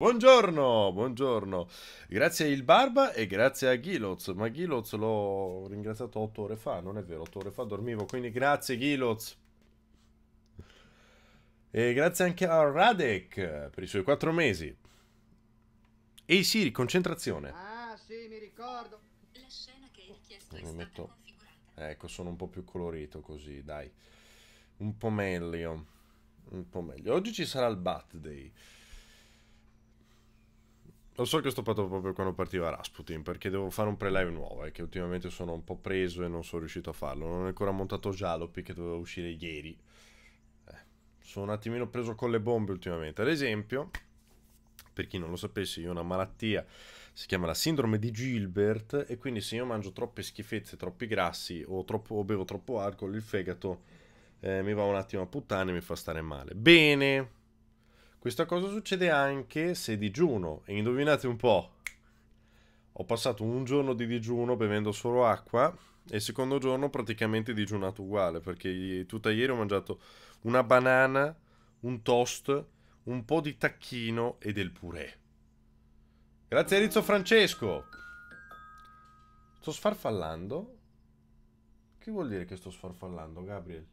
Buongiorno, buongiorno. Grazie a Il Barba e grazie a Ghiloz. Ma Ghiloz l'ho ringraziato otto ore fa, non è vero, otto ore fa dormivo, quindi grazie Ghiloz. E grazie anche a Radek per i suoi quattro mesi. Ehi Siri, concentrazione. Ah sì, mi ricordo. La scena che hai richiesto eh, mi è metto... Ecco, sono un po' più colorito così, dai. Un po' meglio. Un po' meglio. Oggi ci sarà il Bat Day. Lo so che sto stoppato proprio quando partiva Rasputin, perché devo fare un pre-live nuovo, e eh, che ultimamente sono un po' preso e non sono riuscito a farlo. Non ho ancora montato Jalopy, che doveva uscire ieri. Eh, sono un attimino preso con le bombe ultimamente. Ad esempio, per chi non lo sapesse, io ho una malattia, si chiama la sindrome di Gilbert, e quindi se io mangio troppe schifezze, troppi grassi, o, troppo, o bevo troppo alcol, il fegato eh, mi va un attimo a puttane e mi fa stare male. Bene! Questa cosa succede anche se digiuno. E indovinate un po'. Ho passato un giorno di digiuno bevendo solo acqua e il secondo giorno praticamente digiunato uguale perché tutta ieri ho mangiato una banana, un toast, un po' di tacchino e del purè. Grazie a Rizzo Francesco. Sto sfarfallando? Che vuol dire che sto sfarfallando, Gabriel?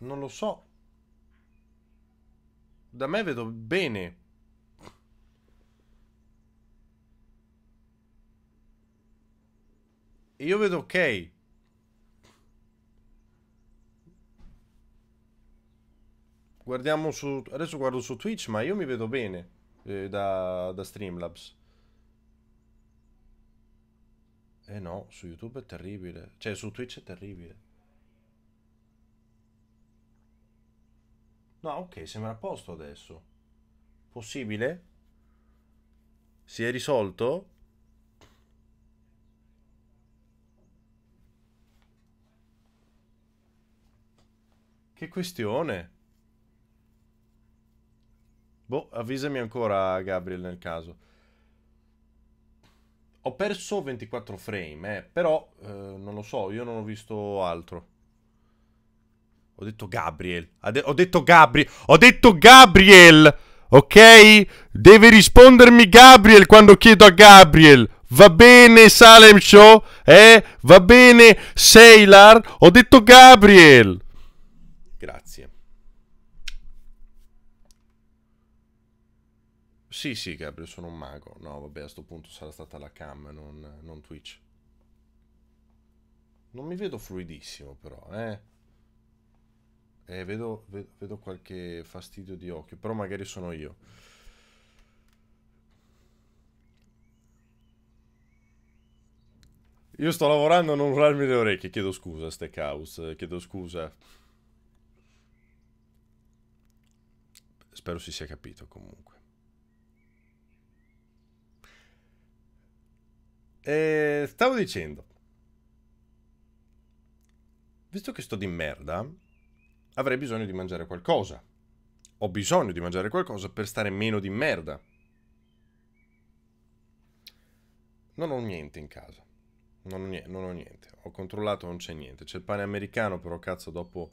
Non lo so. Da me vedo bene. io vedo ok. Guardiamo su... Adesso guardo su Twitch, ma io mi vedo bene eh, da, da Streamlabs. Eh no, su YouTube è terribile. Cioè, su Twitch è terribile. No, ok, sembra a posto adesso. Possibile? Si è risolto? Che questione? Boh, avvisami ancora Gabriel nel caso. Ho perso 24 frame, eh, però eh, non lo so, io non ho visto altro. Ho detto Gabriel. ho detto Gabriel. Ho detto Gabriel. Ok? Deve rispondermi Gabriel quando chiedo a Gabriel. Va bene Salem Show? Eh? Va bene Sailor? Ho detto Gabriel. Grazie. Sì, sì, Gabriel, sono un mago. No, vabbè, a questo punto sarà stata la cam, non, non Twitch. Non mi vedo fluidissimo, però, eh. Eh, vedo, vedo, vedo qualche fastidio di occhio, però magari sono io. Io sto lavorando a non urlarmi le orecchie, chiedo scusa, Steakhouse, chiedo scusa. Spero si sia capito comunque. E eh, stavo dicendo, visto che sto di merda, avrei bisogno di mangiare qualcosa. Ho bisogno di mangiare qualcosa per stare meno di merda. Non ho niente in casa. Non ho niente. Non ho, niente. ho controllato, non c'è niente. C'è il pane americano, però cazzo, dopo...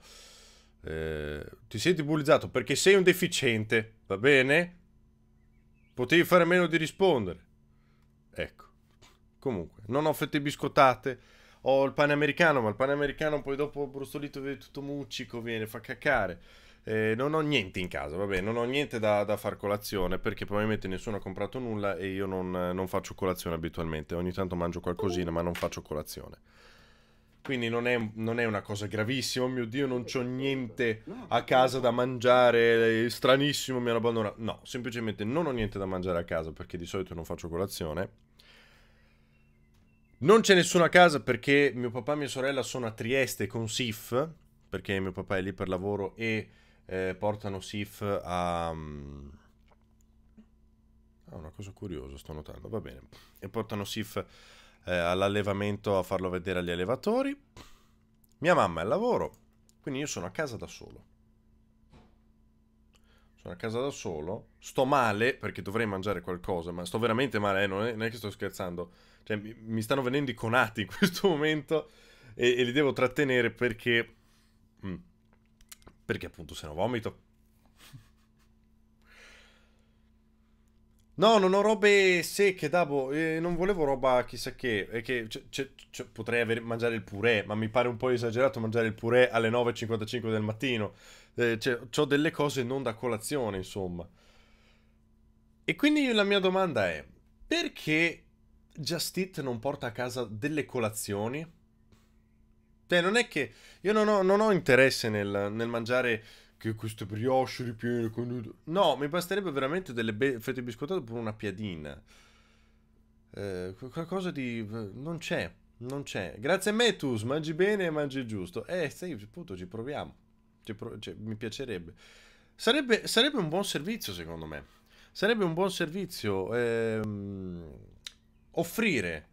Eh, ti senti bullizzato perché sei un deficiente, va bene? Potevi fare meno di rispondere. Ecco. Comunque, non ho fette biscottate ho il pane americano, ma il pane americano poi dopo brustolito viene tutto muccico, viene, fa cacare. Eh, non ho niente in casa, vabbè, non ho niente da, da, far colazione perché probabilmente nessuno ha comprato nulla e io non, non, faccio colazione abitualmente. Ogni tanto mangio qualcosina, ma non faccio colazione. Quindi non è, non è una cosa gravissima. Oh mio Dio, non ho niente a casa da mangiare. È stranissimo, mi hanno abbandonato. No, semplicemente non ho niente da mangiare a casa perché di solito non faccio colazione. Non c'è nessuno a casa perché mio papà e mia sorella sono a Trieste con SIF, perché mio papà è lì per lavoro e eh, portano SIF a... Mm, ah, una cosa curiosa, sto notando, va bene. E portano SIF eh, all'allevamento a farlo vedere agli allevatori. Mia mamma è al lavoro, quindi io sono a casa da solo. Sono a casa da solo, sto male perché dovrei mangiare qualcosa, ma sto veramente male, eh, non, è, non è che sto scherzando cioè, mi, mi stanno venendo i conati in questo momento e, e li devo trattenere perché... Mm, perché appunto se no vomito. No, non ho robe secche, Dabo. Eh, non volevo roba chissà che. Eh, che potrei avere, mangiare il purè, ma mi pare un po' esagerato mangiare il purè alle 9.55 del mattino. Eh, cioè, ho delle cose non da colazione, insomma. E quindi la mia domanda è: perché Just Eat non porta a casa delle colazioni? Cioè, non è che io non ho, non ho interesse nel, nel, mangiare che queste brioche ripiene con... No, mi basterebbe veramente delle be- fette biscottate oppure una piadina. Eh, qualcosa di... non c'è, non c'è. Grazie a me Tus, mangi bene e mangi giusto. Eh, sì, appunto, ci proviamo. Ci pro- cioè, mi piacerebbe. Sarebbe, sarebbe, un buon servizio, secondo me. Sarebbe un buon servizio. Ehm offrire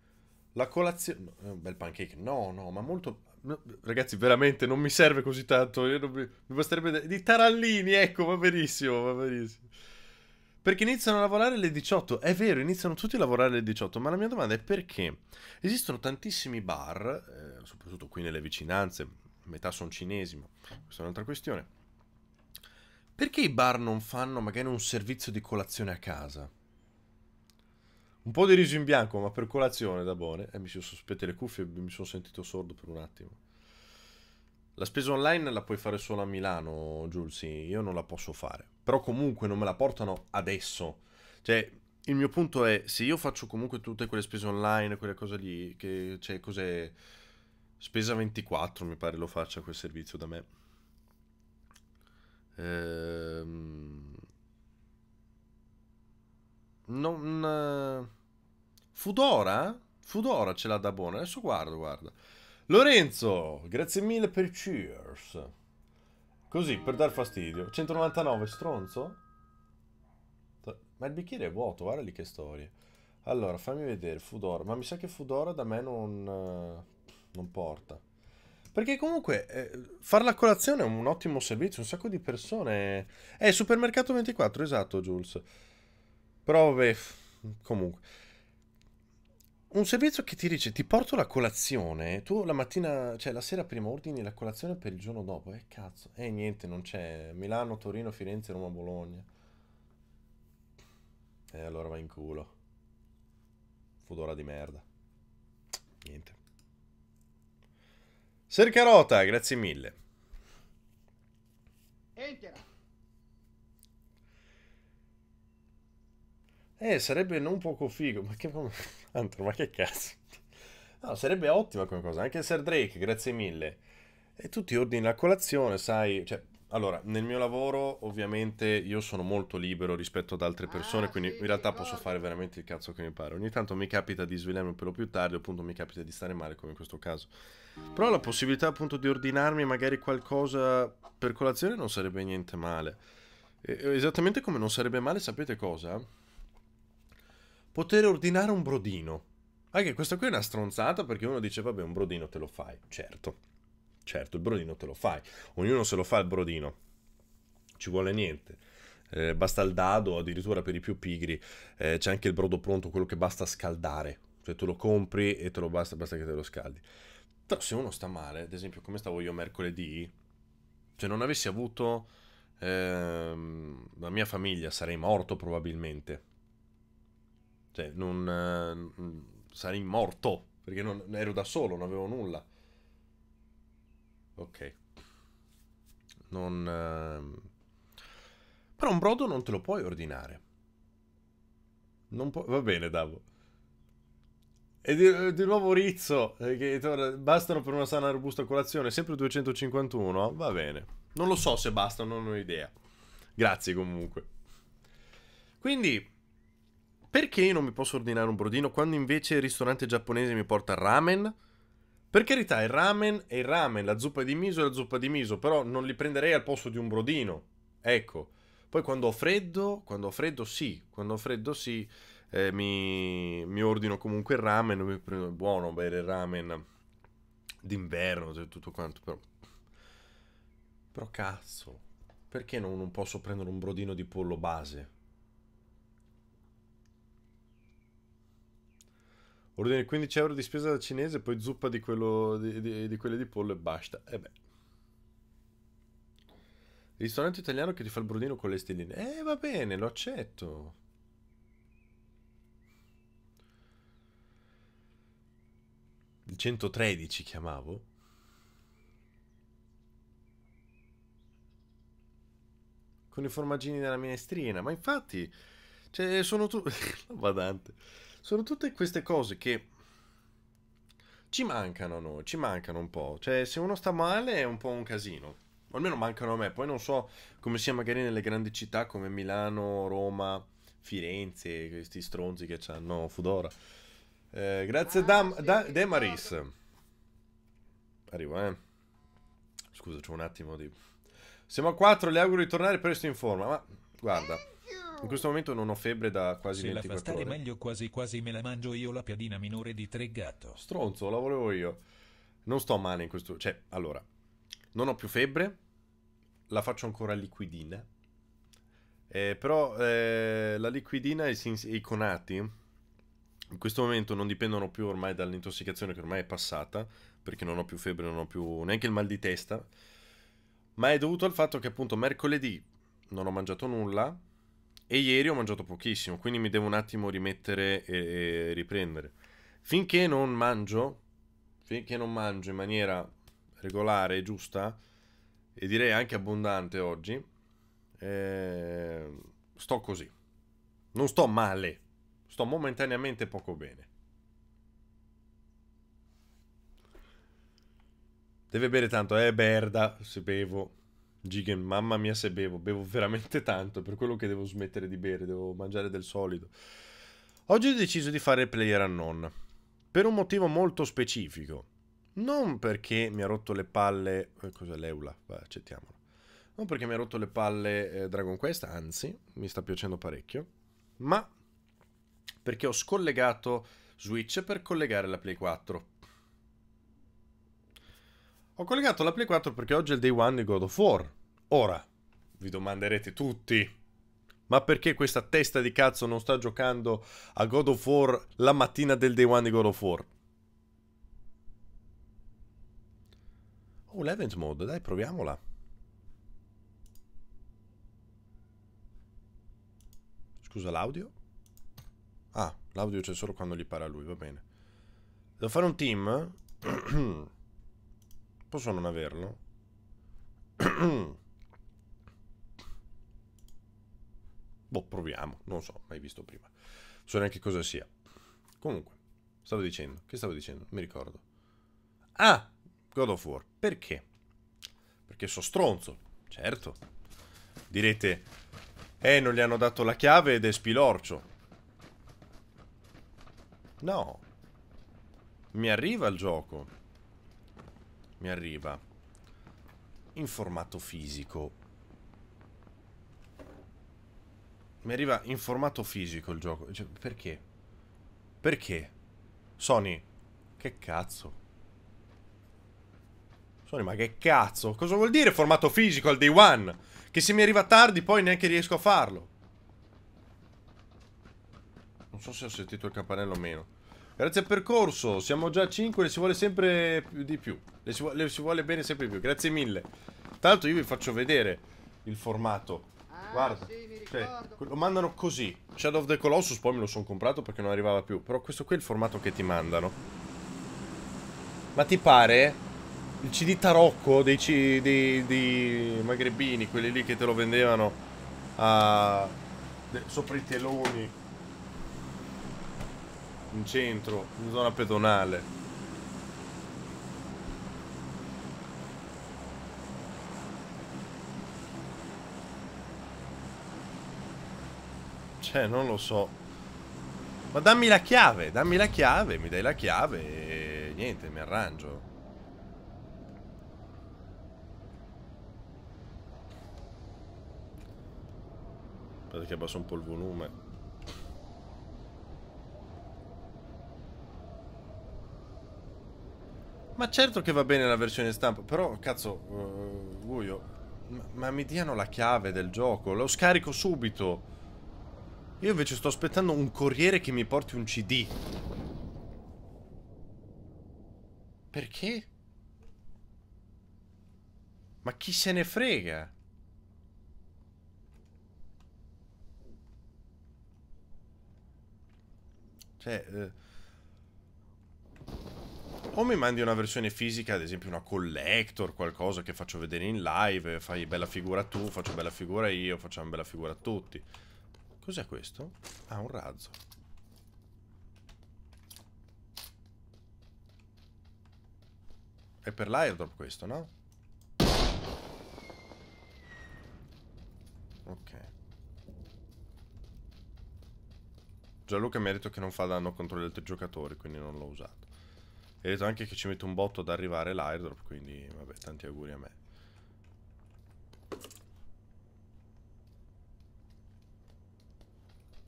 la colazione... Un bel pancake, no, no, ma molto... ragazzi, veramente non mi serve così tanto. Mi... mi, basterebbe di tarallini, ecco, va benissimo, va benissimo. Perché iniziano a lavorare alle 18. È vero, iniziano tutti a lavorare alle 18, ma la mia domanda è perché? Esistono tantissimi bar, eh, soprattutto qui nelle vicinanze, metà sono cinesi, ma questa è un'altra questione. Perché i bar non fanno magari un servizio di colazione a casa? Un po' di riso in bianco, ma per colazione da buone. eh, mi sono sospette le cuffie e mi sono sentito sordo per un attimo. La spesa online la puoi fare solo a Milano, Giulsi. Io non la posso fare. Però comunque non me la portano adesso. Cioè, il mio punto è, se io faccio comunque tutte quelle spese online, quelle cose lì, che cioè, cos'è... Spesa 24 mi pare lo faccia quel servizio da me. Ehm... Non... Mm, Fudora? Fudora ce l'ha da buona. Adesso guardo, guarda. Lorenzo, grazie mille per cheers. Così, per dar fastidio. 199, stronzo? Ma il bicchiere è vuoto, guarda lì che storie. Allora, fammi vedere, Fudora. Ma mi sa che Fudora da me non, eh, non porta. Perché comunque eh, fare la colazione è un ottimo servizio, un sacco di persone... Eh, supermercato 24, esatto, Jules. Però vabbè, comunque. Un servizio che ti dice ti porto la colazione, tu la mattina, cioè la sera prima ordini la colazione per il giorno dopo, eh cazzo, eh niente, non c'è Milano, Torino, Firenze, Roma, Bologna. E eh, allora va in culo. Fudora di merda. Niente. Sercarota, grazie mille. Entra. Eh, sarebbe non poco figo, ma che... Antro, ma che cazzo? No, sarebbe ottima come cosa, anche Sir Drake, grazie mille. E tu ti ordini la colazione, sai, cioè, allora, nel mio lavoro ovviamente io sono molto libero rispetto ad altre persone, ah, quindi sì, in realtà posso fare veramente il cazzo che mi pare. Ogni tanto mi capita di svegliarmi un pelo più tardi, appunto mi capita di stare male come in questo caso. Però la possibilità appunto di ordinarmi magari qualcosa per colazione non sarebbe niente male. esattamente come non sarebbe male, sapete cosa? poter ordinare un brodino. Anche questa qui è una stronzata perché uno dice vabbè un brodino te lo fai, certo, certo il brodino te lo fai, ognuno se lo fa il brodino, ci vuole niente. Eh, basta il dado, addirittura per i più pigri eh, c'è anche il brodo pronto, quello che basta scaldare, cioè tu lo compri e te lo basta, basta che te lo scaldi. Però se uno sta male, ad esempio come stavo io mercoledì, se non avessi avuto ehm, la mia famiglia sarei morto probabilmente, cioè, non... Eh, sarei morto, perché non, ero da solo, non avevo nulla. Ok. Non... Eh, però un brodo non te lo puoi ordinare. Non può... Va bene, Davo. E di, di, nuovo Rizzo, eh, che bastano per una sana e robusta colazione, sempre 251, va bene. Non lo so se bastano, non ho idea. Grazie comunque. Quindi, perché io non mi posso ordinare un brodino quando invece il ristorante giapponese mi porta ramen? Per carità, il ramen è il ramen, la zuppa di miso è la zuppa di miso, però non li prenderei al posto di un brodino. Ecco. Poi quando ho freddo, quando ho freddo sì, quando ho freddo sì, eh, mi, mi, ordino comunque il ramen, mi prendo, buono bere il ramen d'inverno, cioè tutto quanto, però... Però cazzo, perché non, non posso prendere un brodino di pollo base? Ordini 15 euro di spesa da cinese, poi zuppa di, quello, di, di, di quelle di pollo e basta. E beh. Ristorante italiano che ti fa il brodino con le stelline. Eh, va bene, lo accetto. Il 113 chiamavo. Con i formaggini della minestrina. Ma infatti, cioè, sono tu... Badante. Sono tutte queste cose che ci mancano, noi, ci mancano un po'. Cioè, se uno sta male è un po' un casino. O almeno mancano a me. Poi non so come sia magari nelle grandi città come Milano, Roma, Firenze, questi stronzi che hanno Fudora. Eh, grazie ah, Dam, sì, da, De Arrivo, eh. Scusa, c'è un attimo di... Siamo a 4, le auguro di tornare presto in forma, ma guarda... In questo momento non ho febbre da quasi Se 24 ore. Se la fa stare meglio quasi quasi me la mangio io la piadina minore di tre gatto. Stronzo, la volevo io. Non sto male in questo... Cioè, allora, non ho più febbre, la faccio ancora liquidina. Eh, però eh, la liquidina e i conati in questo momento non dipendono più ormai dall'intossicazione che ormai è passata, perché non ho più febbre, non ho più neanche il mal di testa, ma è dovuto al fatto che appunto mercoledì non ho mangiato nulla, e ieri ho mangiato pochissimo, quindi mi devo un attimo rimettere e, e riprendere. Finché non mangio, finché non mangio in maniera regolare e giusta, e direi anche abbondante oggi, eh, sto così. Non sto male, sto momentaneamente poco bene. Deve bere tanto, eh, berda, se bevo. Gigan, mamma mia se bevo, bevo veramente tanto, per quello che devo smettere di bere, devo mangiare del solido. Oggi ho deciso di fare player unknown, per un motivo molto specifico. Non perché mi ha rotto le palle... Eh, cos'è l'Eula? Beh, accettiamolo. Non perché mi ha rotto le palle eh, Dragon Quest, anzi, mi sta piacendo parecchio, ma perché ho scollegato Switch per collegare la Play 4. Ho collegato la Play 4 perché oggi è il day one di God of War. Ora, vi domanderete tutti, ma perché questa testa di cazzo non sta giocando a God of War la mattina del day one di God of War? Oh, l'Event Mode, dai, proviamola. Scusa l'audio? Ah, l'audio c'è solo quando gli parla lui, va bene. Devo fare un team? Posso non averlo? boh, proviamo. Non so, mai visto prima. Non so neanche cosa sia. Comunque, stavo dicendo. Che stavo dicendo? Mi ricordo. Ah! God of War. Perché? Perché so stronzo. Certo. Direte, eh, non gli hanno dato la chiave ed è spilorcio. No. Mi arriva il gioco mi arriva in formato fisico. Mi arriva in formato fisico il gioco. Cioè, perché? Perché? Sony, che cazzo? Sony, ma che cazzo? Cosa vuol dire formato fisico al day one? Che se mi arriva tardi poi neanche riesco a farlo. Non so se ho sentito il campanello o meno. Grazie al percorso, siamo già a 5, le si vuole sempre di più. Le si, vuole, le si vuole bene sempre di più, grazie mille. Tanto io vi faccio vedere il formato. Ah, Guarda, ah, sì, cioè, lo mandano così. Shadow of the Colossus poi me lo sono comprato perché non arrivava più. Però questo qui è il formato che ti mandano. Ma ti pare? Eh? Il CD tarocco dei, C dei, dei magrebini, quelli lì che te lo vendevano a... sopra i teloni in centro, in zona pedonale. Cioè, non lo so. Ma dammi la chiave, dammi la chiave, mi dai la chiave e niente, mi arrangio. Aspetta che abbasso un po' il volume. Ma certo che va bene la versione stampa, però cazzo, uh, eh, Guio, ma, ma mi diano la chiave del gioco, lo scarico subito. Io invece sto aspettando un corriere che mi porti un CD. Perché? Ma chi se ne frega? Cioè... Eh o mi mandi una versione fisica, ad esempio una collector, qualcosa che faccio vedere in live, fai bella figura tu, faccio bella figura io, facciamo bella figura tutti. Cos'è questo? Ah, un razzo. È per l'airdrop questo, no? Ok. Gianluca mi ha detto che non fa danno contro gli altri giocatori, quindi non l'ho usato. E detto anche che ci metto un botto ad arrivare l'airdrop, quindi vabbè, tanti auguri a me.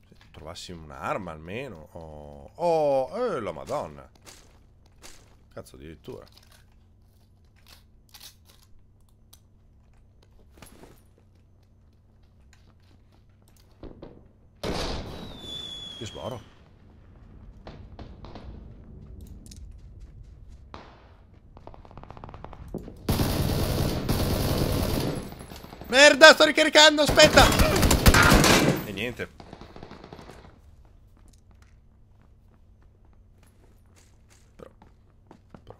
Se trovassi un'arma almeno. Oh, oh eh, la madonna. Cazzo, addirittura. Che sboro. Merda, sto ricaricando, aspetta! E niente. Però... Però...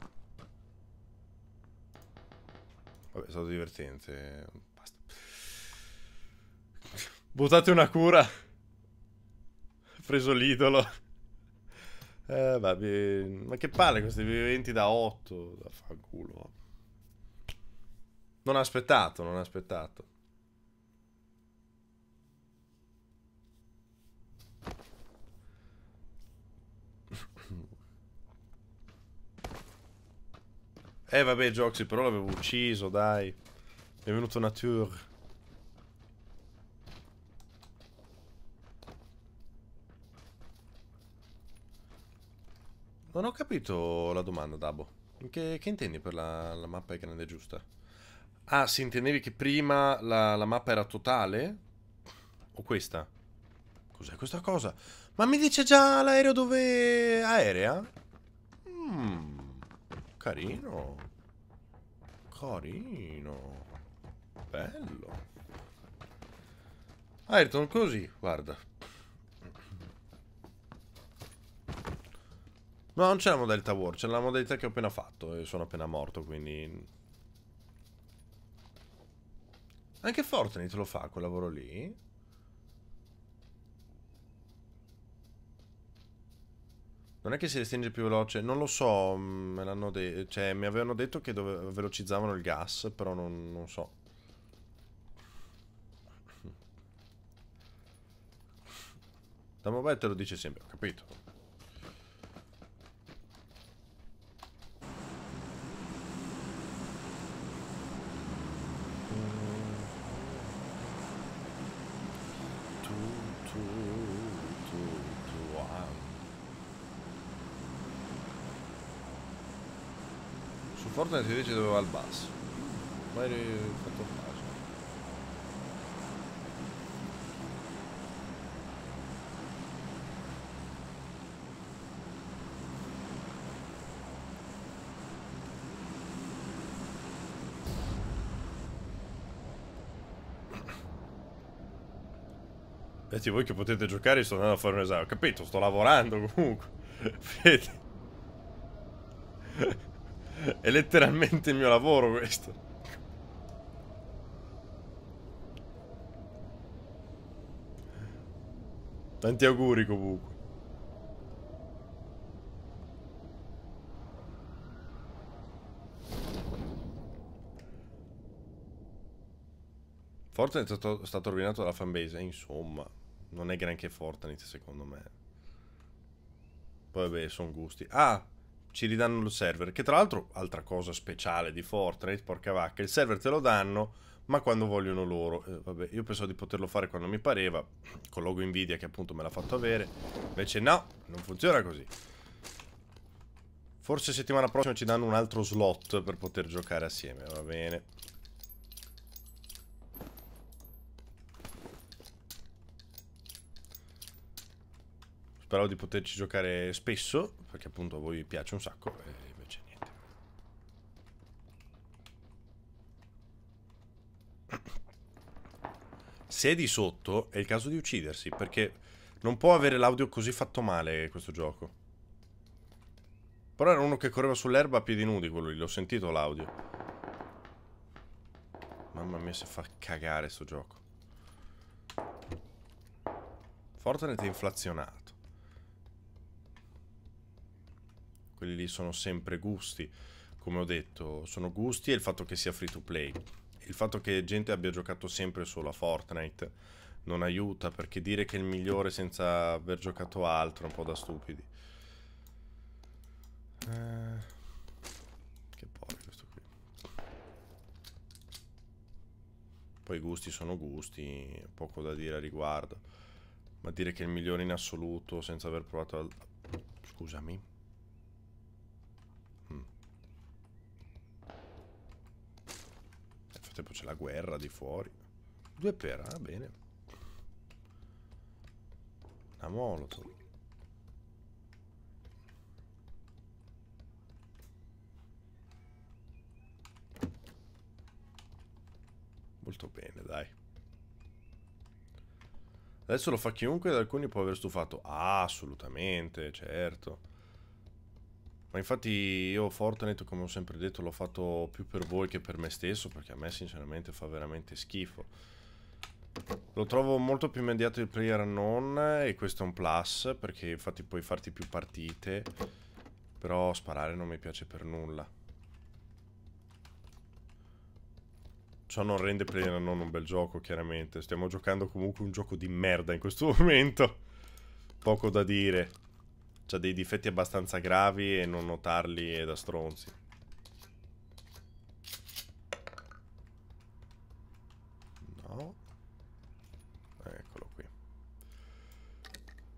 Vabbè, è stato divertente. Basta. Buttate una cura. Ho preso l'idolo. Eh, vabbè. Ma che palle questi viventi da 8. Da fanculo, vabbè. Non aspettato, non aspettato. Eh vabbè Joxy però l'avevo ucciso dai È venuto Nature Non ho capito la domanda Dabo che, che intendi per la, la mappa è grande giusta? Ah, si intendevi che prima la, la mappa era totale? O questa? Cos'è questa cosa? Ma mi dice già l'aereo dove... aerea? Mmm, carino. Carino. Bello. Ayrton, così, guarda. No, non c'è la modalità War, c'è la modalità che ho appena fatto e sono appena morto, quindi anche Fortnite lo fa quel lavoro lì. Non è che si restringe più veloce, non lo so, me cioè, mi avevano detto che velocizzavano il gas, però non, non so. Da mobile te lo dice sempre, ho capito. Jordan invece doveva al basso. Poi fatto facile. Vedi voi che potete giocare, sto andando a fare un esame. Ho capito, sto lavorando comunque. Vedi. È letteralmente il mio lavoro questo. Tanti auguri comunque. Fortnite è stato, stato rovinato dalla fanbase, eh, insomma, non è granché Fortnite secondo me. Poi vabbè, sono gusti. Ah, ci ridanno il server, che tra l'altro, altra cosa speciale di Fortnite, porca vacca, il server te lo danno, ma quando vogliono loro. Eh, vabbè, io pensavo di poterlo fare quando mi pareva, con logo Nvidia che appunto me l'ha fatto avere, invece no, non funziona così. Forse settimana prossima ci danno un altro slot per poter giocare assieme, va bene. Spero di poterci giocare spesso, perché appunto a voi piace un sacco e invece niente. Se è di sotto è il caso di uccidersi, perché non può avere l'audio così fatto male questo gioco. Però era uno che correva sull'erba a piedi nudi quello lì, l'ho sentito l'audio. Mamma mia se fa cagare sto gioco. Fortnite è inflazionato. quelli lì sono sempre gusti, come ho detto, sono gusti e il fatto che sia free to play. Il fatto che gente abbia giocato sempre solo a Fortnite non aiuta, perché dire che è il migliore senza aver giocato altro è un po' da stupidi. Eh, che poi questo qui. Poi i gusti sono gusti, poco da dire a riguardo. Ma dire che è il migliore in assoluto senza aver provato... Al... Scusami. frattempo c'è la guerra di fuori. Due per, va ah, bene. La molotov. Molto bene, dai. Adesso lo fa chiunque ed alcuni può aver stufato. Ah, assolutamente, certo. Ma infatti io Fortnite, come ho sempre detto, l'ho fatto più per voi che per me stesso, perché a me sinceramente fa veramente schifo. Lo trovo molto più immediato il player non e questo è un plus perché infatti puoi farti più partite però sparare non mi piace per nulla. Ciò non rende player non un bel gioco chiaramente, stiamo giocando comunque un gioco di merda in questo momento. Poco da dire. C'ha dei difetti abbastanza gravi e non notarli è da stronzi. No. Eccolo qui.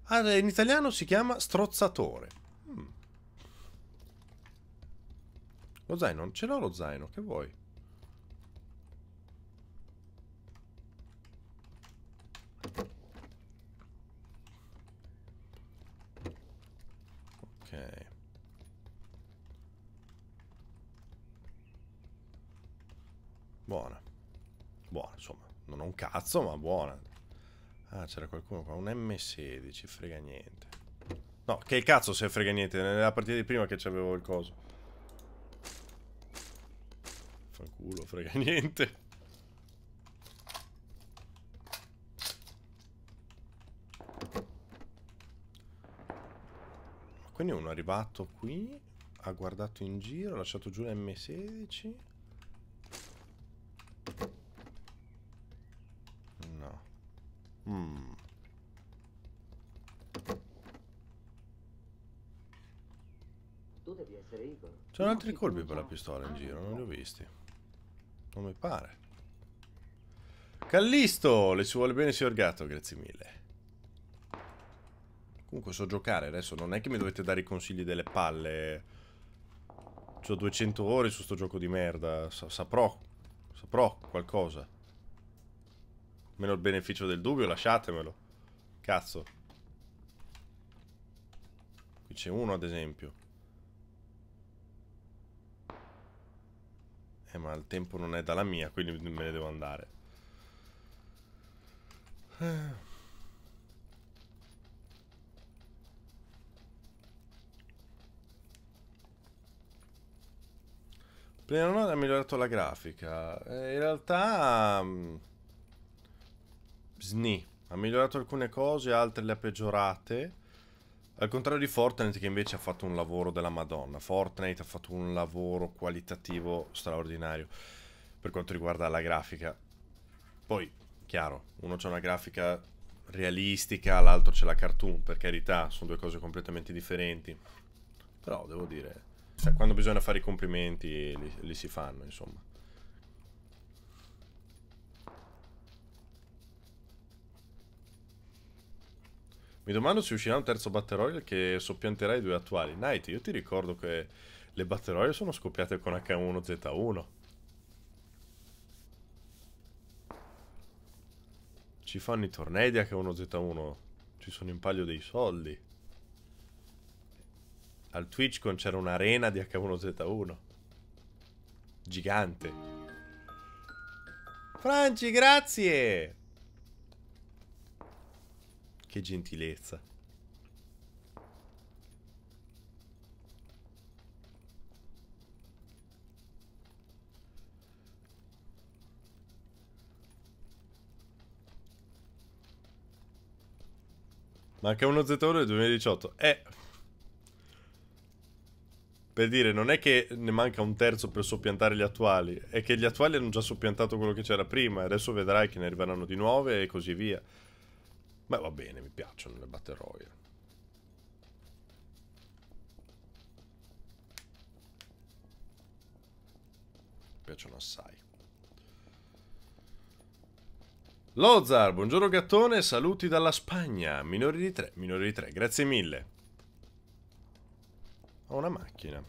Ah, in italiano si chiama strozzatore. Hmm. Lo zaino? ce l'ho lo zaino, che vuoi? Ok. Buona. Buona, insomma. Non ho un cazzo, ma buona. Ah, c'era qualcuno qua. Un M16, frega niente. No, che cazzo se frega niente. Nella partita di prima che c'avevo il coso. Fanculo, frega niente. Quindi uno è arrivato qui, ha guardato in giro, ha lasciato giù l'M16. No. Mm. C'erano altri colpi per la pistola in ah, giro, non li ho visti. Non mi pare. Callisto, le ci vuole bene, signor Gatto, grazie mille. Comunque so giocare adesso, non è che mi dovete dare i consigli delle palle. C'ho 200 ore su sto gioco di merda, Sa saprò, saprò qualcosa. Meno il beneficio del dubbio, lasciatemelo. Cazzo. Qui c'è uno ad esempio. Eh ma il tempo non è dalla mia, quindi me ne devo andare. Eh. Prima non ha migliorato la grafica. Eh, in realtà... Mm, sni. Ha migliorato alcune cose, altre le ha peggiorate. Al contrario di Fortnite che invece ha fatto un lavoro della Madonna. Fortnite ha fatto un lavoro qualitativo straordinario per quanto riguarda la grafica. Poi, chiaro, uno c'ha una grafica realistica, l'altro c'è la cartoon, per carità, sono due cose completamente differenti. Però devo dire cioè, quando bisogna fare i complimenti li, li si fanno, insomma. Mi domando se uscirà un terzo Battle Royale che soppianterà i due attuali. Night, io ti ricordo che le Battle Royale sono scoppiate con H1Z1. Ci fanno i tornei di H1Z1. Ci sono in palio dei soldi al TwitchCon c'era un'arena di H1Z1. Gigante. Franci, grazie! Che gentilezza. Manca uno Z1 del 2018. Eh, per dire, non è che ne manca un terzo per soppiantare gli attuali, è che gli attuali hanno già soppiantato quello che c'era prima, e adesso vedrai che ne arriveranno di nuove e così via. Ma va bene, mi piacciono le Battle Royale. Mi piacciono assai. Lozar, buongiorno gattone, saluti dalla Spagna, minori di 3, minori di 3, grazie mille. Ho una macchina.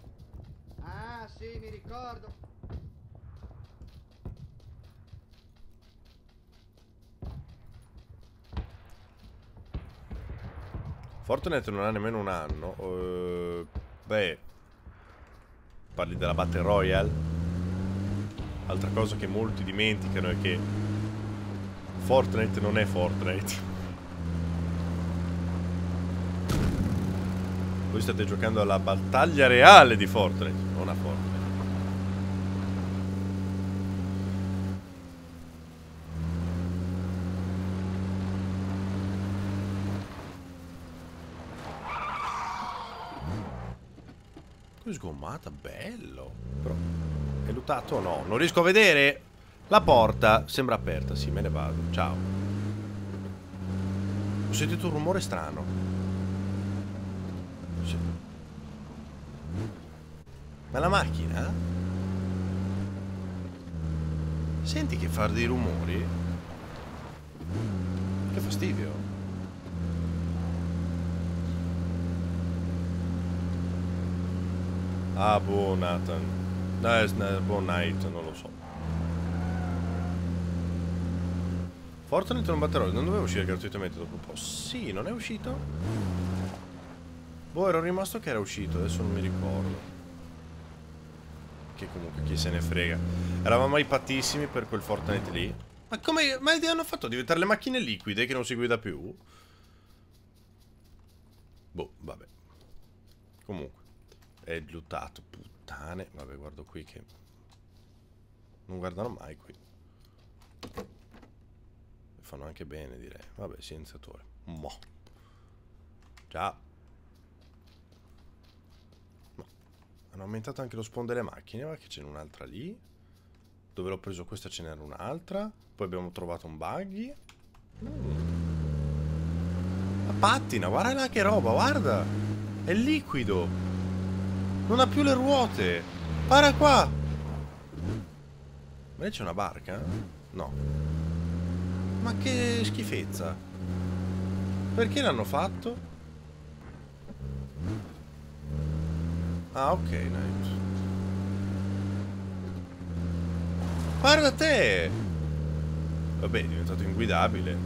Ah, sì, mi ricordo. Fortnite non ha nemmeno un anno. Uh, beh, parli della Battle Royale. Altra cosa che molti dimenticano è che Fortnite non è Fortnite. Voi state giocando alla battaglia reale di Fortnite, non a Fortnite. Poi sgommata, bello. Però è lutato o no? Non riesco a vedere. La porta sembra aperta, sì, me ne vado. Ciao. Ho sentito un rumore strano cioè. Ma la macchina? Senti che fa dei rumori? Che fastidio. Ah, buon Nathan. No, buon night, non lo so. Fortnite non batterò, non doveva uscire gratuitamente dopo un po'. Sì, non è uscito? Boh, ero rimasto che era uscito, adesso non mi ricordo. Che comunque chi se ne frega. Eravamo ai patissimi per quel Fortnite lì. Ma come... Ma hanno fatto diventare le macchine liquide che non si guida più? Boh, vabbè. Comunque. È glutato, puttane. Vabbè, guardo qui che... Non guardano mai qui. Fanno anche bene, direi. Vabbè, silenziatore. Mo. Ciao. Hanno aumentato anche lo spawn delle macchine, ma che c'è un'altra lì. Dove l'ho preso questa ce n'era un'altra. Poi abbiamo trovato un buggy. La pattina, guarda là che roba, guarda. È liquido. Non ha più le ruote. Para qua. Ma lì c'è una barca? No. Ma che schifezza. Perché l'hanno fatto? Ah, ok, nice. Guarda te! Vabbè, è diventato inguidabile.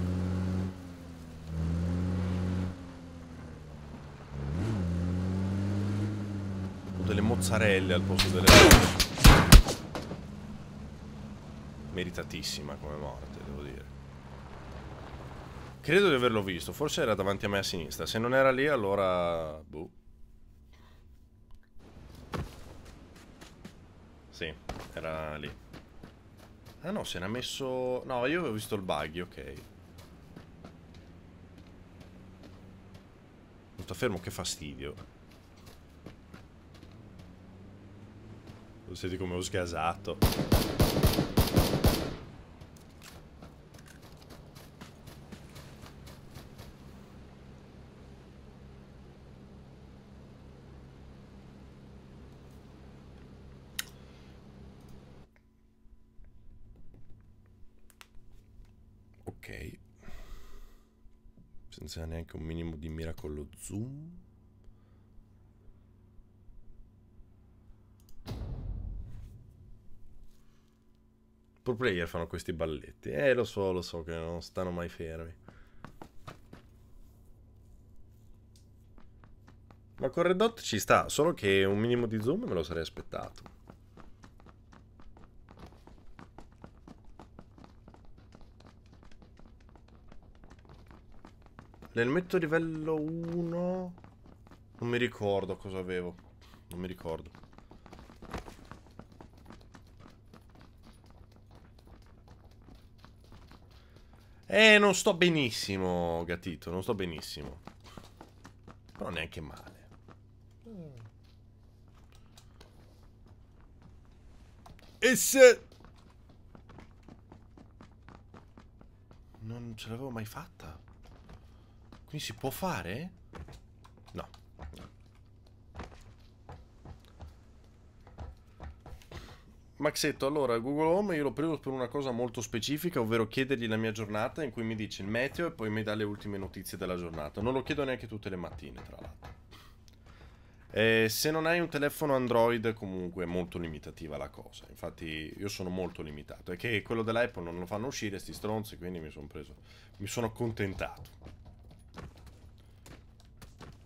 Ho delle mozzarelle al posto delle... Meritatissima come morte, devo dire. Credo di averlo visto, forse era davanti a me a sinistra. Se non era lì, allora... Boh. Era lì. Ah no, se n'è messo... No, io avevo visto il buggy, ok. Non sta fermo, che fastidio. Lo senti come ho sgasato. senza neanche un minimo di mira con lo zoom. Pro player fanno questi balletti. Eh, lo so, lo so che non stanno mai fermi. Ma con Red Hot ci sta, solo che un minimo di zoom me lo sarei aspettato. L'elmetto livello 1... Non mi ricordo cosa avevo. Non mi ricordo. Eh, non sto benissimo, gatito. Non sto benissimo. Però neanche male. E se... Non ce l'avevo mai fatta. Qui si può fare? No. Maxetto, allora, Google Home io l'ho preso per una cosa molto specifica, ovvero chiedergli la mia giornata in cui mi dice il meteo e poi mi dà le ultime notizie della giornata. Non lo chiedo neanche tutte le mattine, tra l'altro. Eh, se non hai un telefono Android comunque è molto limitativa la cosa, infatti io sono molto limitato, è che quello dell'Apple non lo fanno uscire sti stronzi, quindi mi sono preso, mi sono accontentato.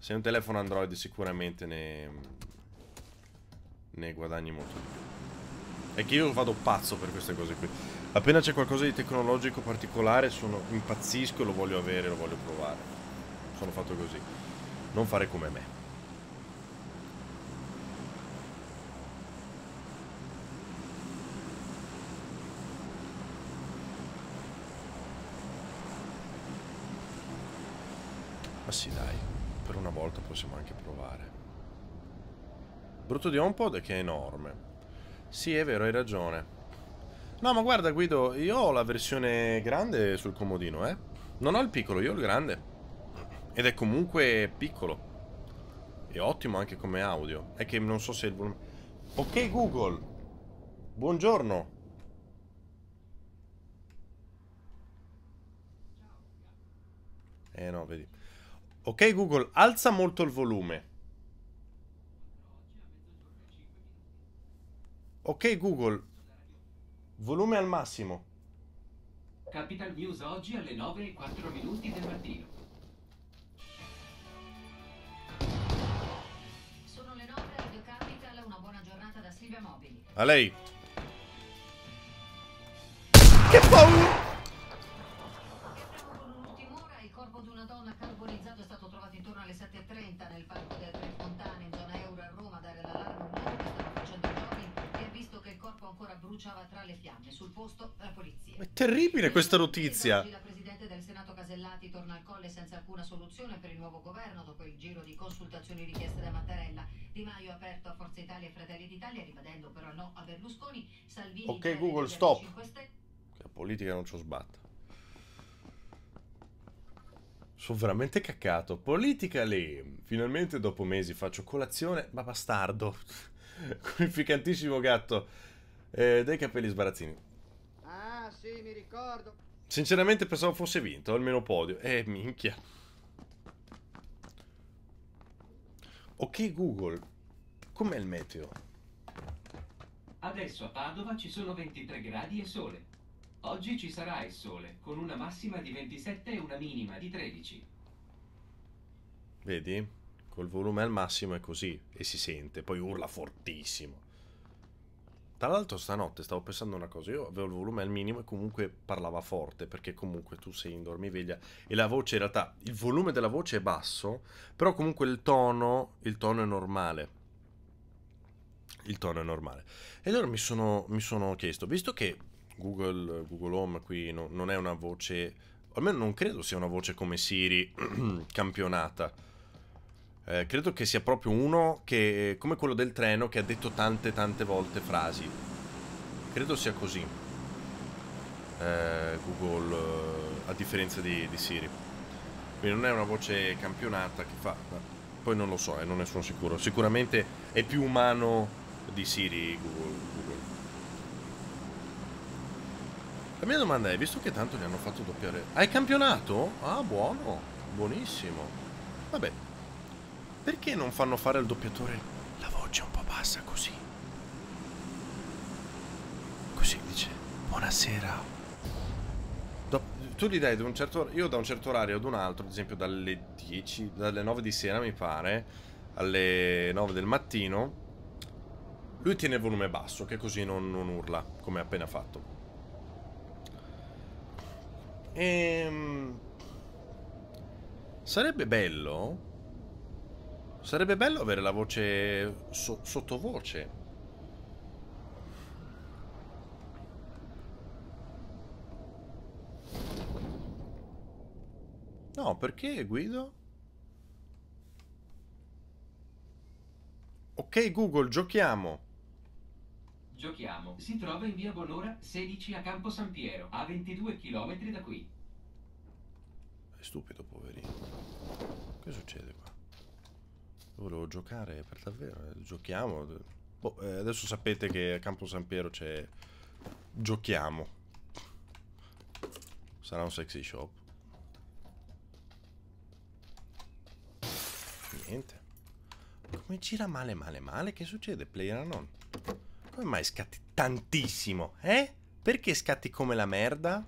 Se hai un telefono Android sicuramente ne, ne guadagni molto di più. È che io vado pazzo per queste cose qui. Appena c'è qualcosa di tecnologico particolare sono impazzisco e lo voglio avere, lo voglio provare. Sono fatto così. Non fare come me. Ma ah, sì, dai volta possiamo anche provare. Brutto di Honpod che è enorme. Sì, è vero, hai ragione. No, ma guarda Guido, io ho la versione grande sul comodino, eh. Non ho il piccolo, io ho il grande. Ed è comunque piccolo. E ottimo anche come audio. È che non so se il volume... Ok Google, buongiorno. Eh no, vedi. Ok Google, alza molto il volume. Ok Google, volume al massimo. Capital News oggi alle 9 e 4 minuti del mattino. Sono le 9 Radio Capital, una buona giornata da Silvia Mobili. A lei. Che paura! bruciava tra le fiamme. Sul posto la polizia. È terribile questa notizia. la presidente del Senato Casellati torna al colle senza alcuna soluzione per il nuovo governo dopo il giro di consultazioni richieste da Mattarella. Di Maio aperto a Forza Italia e Fratelli d'Italia, ribadendo però no a Berlusconi. Salvini. Ok, Google, stop. La politica non ci sbatta. Sono veramente caccato. Politica lì. Finalmente dopo mesi faccio colazione, ma bastardo. Con il ficcantissimo gatto eh, dei capelli sbarazzini. Ah, sì, mi ricordo. Sinceramente pensavo fosse vinto, almeno podio. Eh, minchia. Ok Google, com'è il meteo? Adesso a Padova ci sono 23 gradi e sole. Oggi ci sarà il sole, con una massima di 27 e una minima di 13. Vedi? Col volume al massimo è così e si sente, poi urla fortissimo. Tra l'altro stanotte stavo pensando una cosa, io avevo il volume al minimo e comunque parlava forte perché comunque tu sei in dormiveglia e la voce in realtà, il volume della voce è basso, però comunque il tono, il tono è normale. Il tono è normale. E allora mi sono, mi sono chiesto, visto che Google, Google Home qui no, non è una voce, almeno non credo sia una voce come Siri campionata, eh, credo che sia proprio uno che, come quello del treno, che ha detto tante tante volte frasi. Credo sia così. Eh, Google, eh, a differenza di, di, Siri. Quindi non è una voce campionata che fa... Poi non lo so, e eh, non ne sono sicuro. Sicuramente è più umano di Siri Google. Google. La mia domanda è, visto che tanto gli hanno fatto doppiare... Hai campionato? Ah, buono, buonissimo. Vabbè, perché non fanno fare al doppiatore la voce un po' bassa così? Così dice, buonasera. Do tu gli dai da un certo, io da un certo orario ad un altro, ad esempio dalle 10, dalle 9 di sera mi pare, alle 9 del mattino, lui tiene il volume basso, che così non, non urla, come ha appena fatto. E... Ehm, sarebbe bello Sarebbe bello avere la voce so sottovoce. No, perché Guido? Ok Google, giochiamo. Giochiamo. Si trova in via Bonora 16 a Campo San Piero, a 22 km da qui. È stupido, poverino. Che succede qua? Volevo giocare per davvero. Eh, giochiamo. Boh, eh, adesso sapete che a Campo San Piero c'è... Giochiamo. Sarà un sexy shop. Niente. Come gira male, male, male? Che succede? Player non. Come mai scatti tantissimo? Eh? Perché scatti come la merda?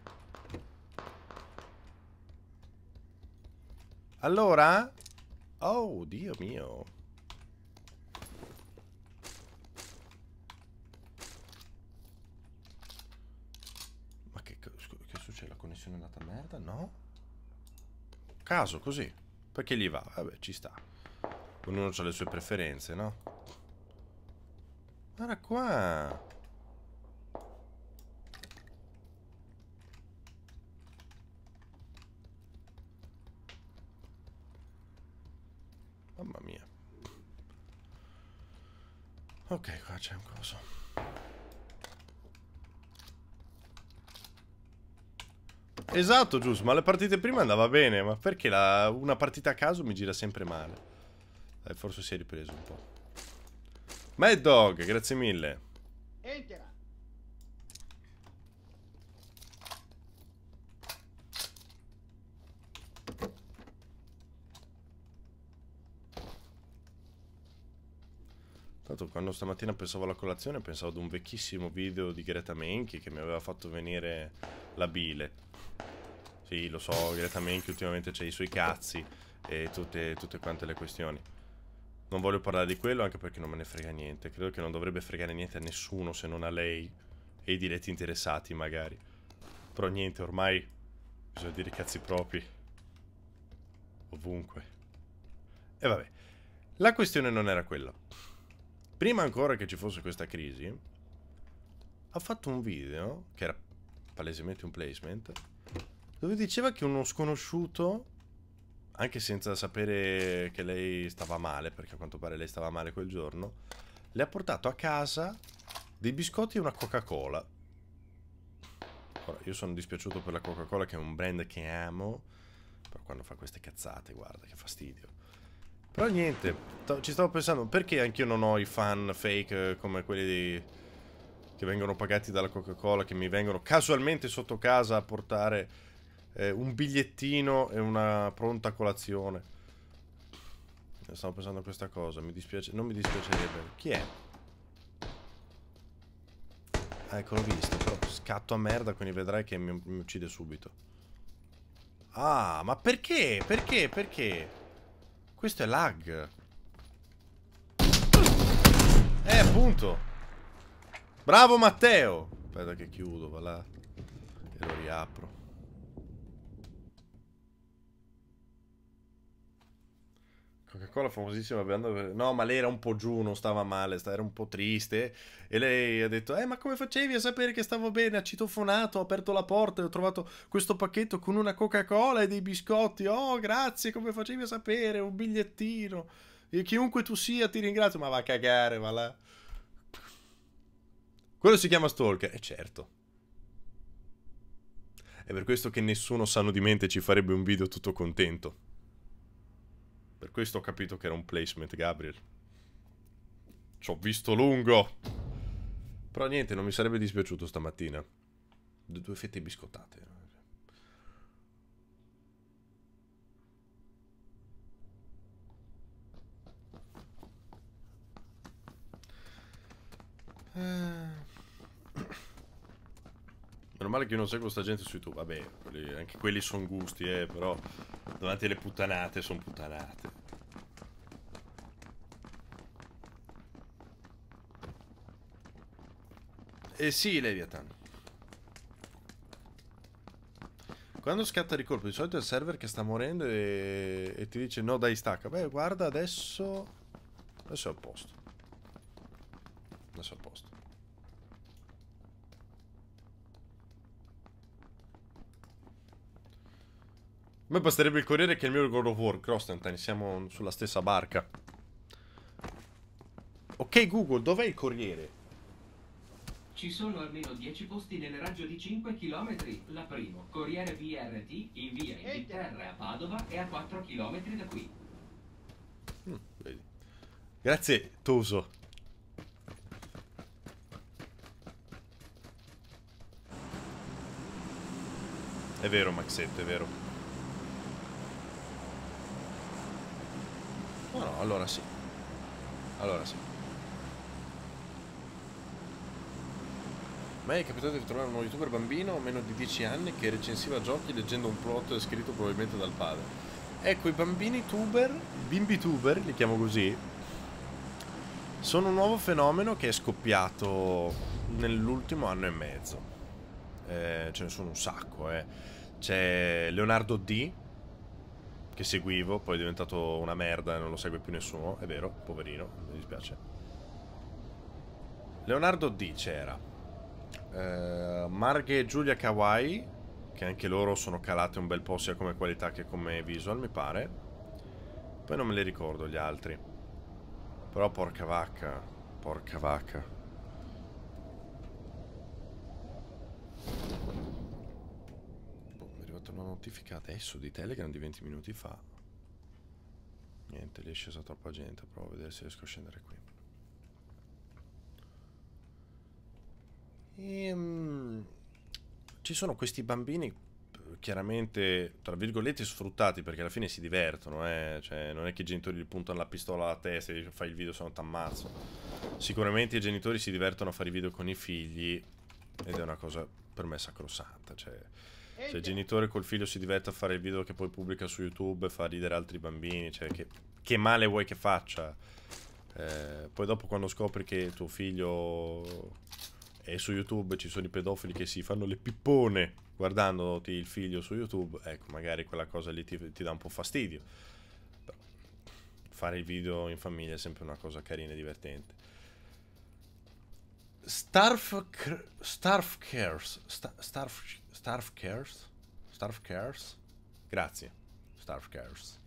Allora? Oh, Dio mio. Ma che, che succede? La connessione è andata a merda? No? Caso, così. Perché gli va? Vabbè, ci sta. Ognuno ha le sue preferenze, no? Guarda qua. Ok, qua c'è un coso. Esatto, giusto, ma le partite prima andava bene, ma perché la... una partita a caso mi gira sempre male? Dai, eh, forse si è ripreso un po'. Mad Dog, grazie mille. Entera. Tanto quando stamattina pensavo alla colazione pensavo ad un vecchissimo video di Greta Menchi che mi aveva fatto venire la bile. Sì, lo so, Greta Menchi ultimamente c'è i suoi cazzi e tutte, tutte quante le questioni. Non voglio parlare di quello anche perché non me ne frega niente. Credo che non dovrebbe fregare niente a nessuno se non a lei e i diretti interessati magari. Però niente, ormai bisogna dire i cazzi propri. Ovunque. E vabbè, la questione non era quella prima ancora che ci fosse questa crisi, ha fatto un video, che era palesemente un placement, dove diceva che uno sconosciuto, anche senza sapere che lei stava male, perché a quanto pare lei stava male quel giorno, le ha portato a casa dei biscotti e una Coca-Cola. Ora, io sono dispiaciuto per la Coca-Cola, che è un brand che amo, però quando fa queste cazzate, guarda, che fastidio. Però niente, ci stavo pensando, perché anch'io non ho i fan fake eh, come quelli di... che vengono pagati dalla Coca-Cola, che mi vengono casualmente sotto casa a portare eh, un bigliettino e una pronta colazione. Eh, stavo pensando a questa cosa, mi dispiace, non mi dispiacerebbe. Chi è? Ah, ecco, l'ho visto, però scatto a merda, quindi vedrai che mi, mi uccide subito. Ah, ma perché? Perché? Perché? Questo è lag. Eh, appunto. Bravo Matteo. Aspetta che chiudo, va là. E lo riapro. Coca-Cola famosissima bevendo... No, ma lei era un po' giù, non stava male, era un po' triste. E lei ha detto, eh, ma come facevi a sapere che stavo bene? Ha citofonato, ho aperto la porta e ho trovato questo pacchetto con una Coca-Cola e dei biscotti. Oh, grazie, come facevi a sapere? Un bigliettino. E chiunque tu sia ti ringrazio. Ma va a cagare, va là. Quello si chiama stalker, e eh, certo. È per questo che nessuno sano di mente ci farebbe un video tutto contento. Per questo ho capito che era un placement, Gabriel. Ci ho visto lungo. Però niente, non mi sarebbe dispiaciuto stamattina. Due fette biscottate. Ah. Meno male che io non seguo sta gente su YouTube. Vabbè, quelli, anche quelli sono gusti, eh, però davanti alle puttanate sono puttanate. Eh sì, Leviathan. Quando scatta di colpo, di solito è il server che sta morendo e, e ti dice no dai stacca. Beh, guarda, adesso... Adesso è a posto. Adesso è a posto. A me basterebbe il Corriere che è il mio God of War, Constantine, siamo sulla stessa barca. Ok Google, dov'è il Corriere? Ci sono almeno 10 posti nel raggio di 5 km. La primo, Corriere BRT, in via eh, Inghilterra a Padova e a 4 km da qui. Mm, Grazie, Toso. È vero, Maxetto, è vero. No, no, allora sì. Allora sì. Ma è capitato di trovare uno youtuber bambino meno di 10 anni che recensiva giochi leggendo un plot scritto probabilmente dal padre. Ecco, i bambini tuber, bimbi tuber, li chiamo così, sono un nuovo fenomeno che è scoppiato nell'ultimo anno e mezzo. Eh, ce ne sono un sacco, eh. C'è Leonardo D, che seguivo, poi è diventato una merda e non lo segue più nessuno, è vero, poverino, mi dispiace. Leonardo D c'era. Eh, Marghe e Giulia Kawaii, che anche loro sono calate un bel po' sia come qualità che come visual, mi pare. Poi non me le ricordo gli altri. Però porca vacca, porca vacca. notifica adesso di Telegram di 20 minuti fa. Niente, lì è scesa troppa gente, provo a vedere se riesco a scendere qui. E, ehm, ci sono questi bambini chiaramente, tra virgolette, sfruttati perché alla fine si divertono, eh? cioè, non è che i genitori gli puntano la pistola alla testa e dicono fai il video se no ti ammazzo. Sicuramente i genitori si divertono a fare i video con i figli ed è una cosa per me sacrosanta. Cioè, cioè, il genitore col figlio si diverte a fare il video che poi pubblica su YouTube e fa ridere altri bambini. Cioè, che, che male vuoi che faccia? Eh, poi dopo quando scopri che tuo figlio è su YouTube, ci sono i pedofili che si fanno le pippone guardandoti il figlio su YouTube, ecco, magari quella cosa lì ti, ti dà un po' fastidio. Però fare il video in famiglia è sempre una cosa carina e divertente. Starf, Starf Cares. Sta, Starf, Starf Cares. Starf Cares. Grazie. Starf Cares.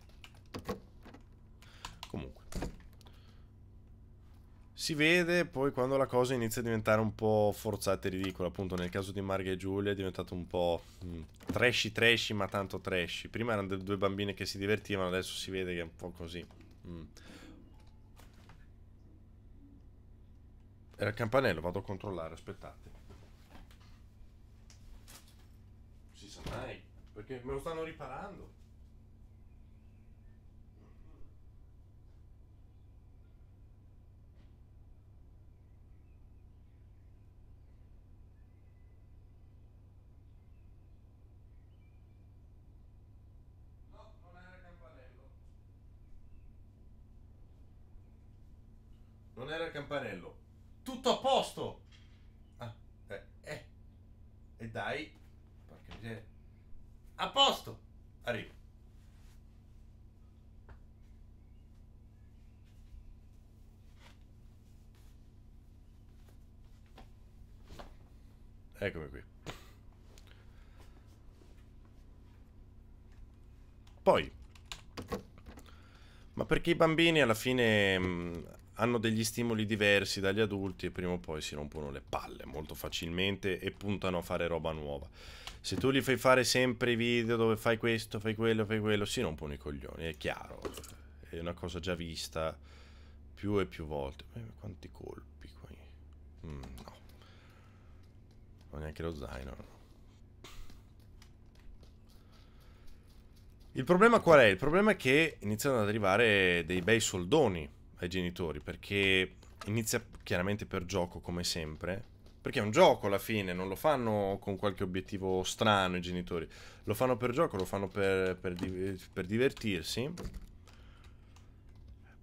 Comunque. Si vede poi quando la cosa inizia a diventare un po' forzata e ridicola, appunto nel caso di Marga e Giulia è diventato un po' mh, mm, trashy trashy ma tanto trashy. Prima erano due bambine che si divertivano, adesso si vede che è un po' così. Mh. Mm. Era eh, il campanello, vado a controllare, aspettate. Non si sa mai, perché me lo stanno riparando. Non era il campanello tutto a posto. Ah, eh, eh. E dai, porca miseria. A posto. Arrivo. Eccomi qui. Poi, ma perché i bambini alla fine mm, hanno degli stimoli diversi dagli adulti e prima o poi si rompono le palle molto facilmente e puntano a fare roba nuova. Se tu gli fai fare sempre i video dove fai questo, fai quello, fai quello, si rompono i coglioni, è chiaro. È una cosa già vista più e più volte. Eh, quanti colpi qui? Mm, no. Non neanche lo zaino. Il problema qual è? Il problema è che iniziano ad arrivare dei bei soldoni ai genitori perché inizia chiaramente per gioco come sempre perché è un gioco alla fine, non lo fanno con qualche obiettivo strano i genitori, lo fanno per gioco, lo fanno per, per, per divertirsi.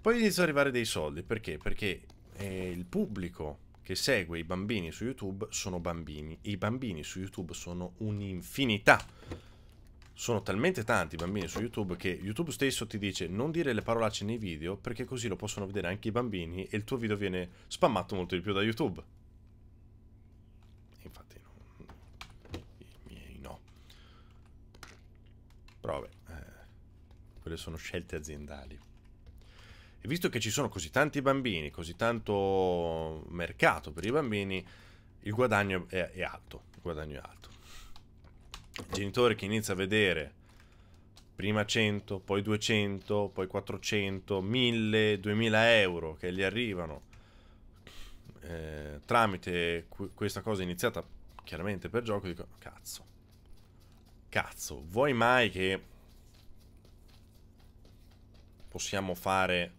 Poi iniziano ad arrivare dei soldi, perché? Perché eh, il pubblico che segue i bambini su YouTube sono bambini, i bambini su YouTube sono un'infinità sono talmente tanti i bambini su YouTube che YouTube stesso ti dice non dire le parolacce nei video perché così lo possono vedere anche i bambini e il tuo video viene spammato molto di più da YouTube. Infatti no. I miei no. Però vabbè, eh, quelle sono scelte aziendali. E visto che ci sono così tanti bambini, così tanto mercato per i bambini, il guadagno è, è alto. Il guadagno è alto genitore che inizia a vedere prima 100, poi 200, poi 400, 1000, 2000 euro che gli arrivano eh, tramite qu questa cosa iniziata chiaramente per gioco, dico cazzo, cazzo, vuoi mai che possiamo fare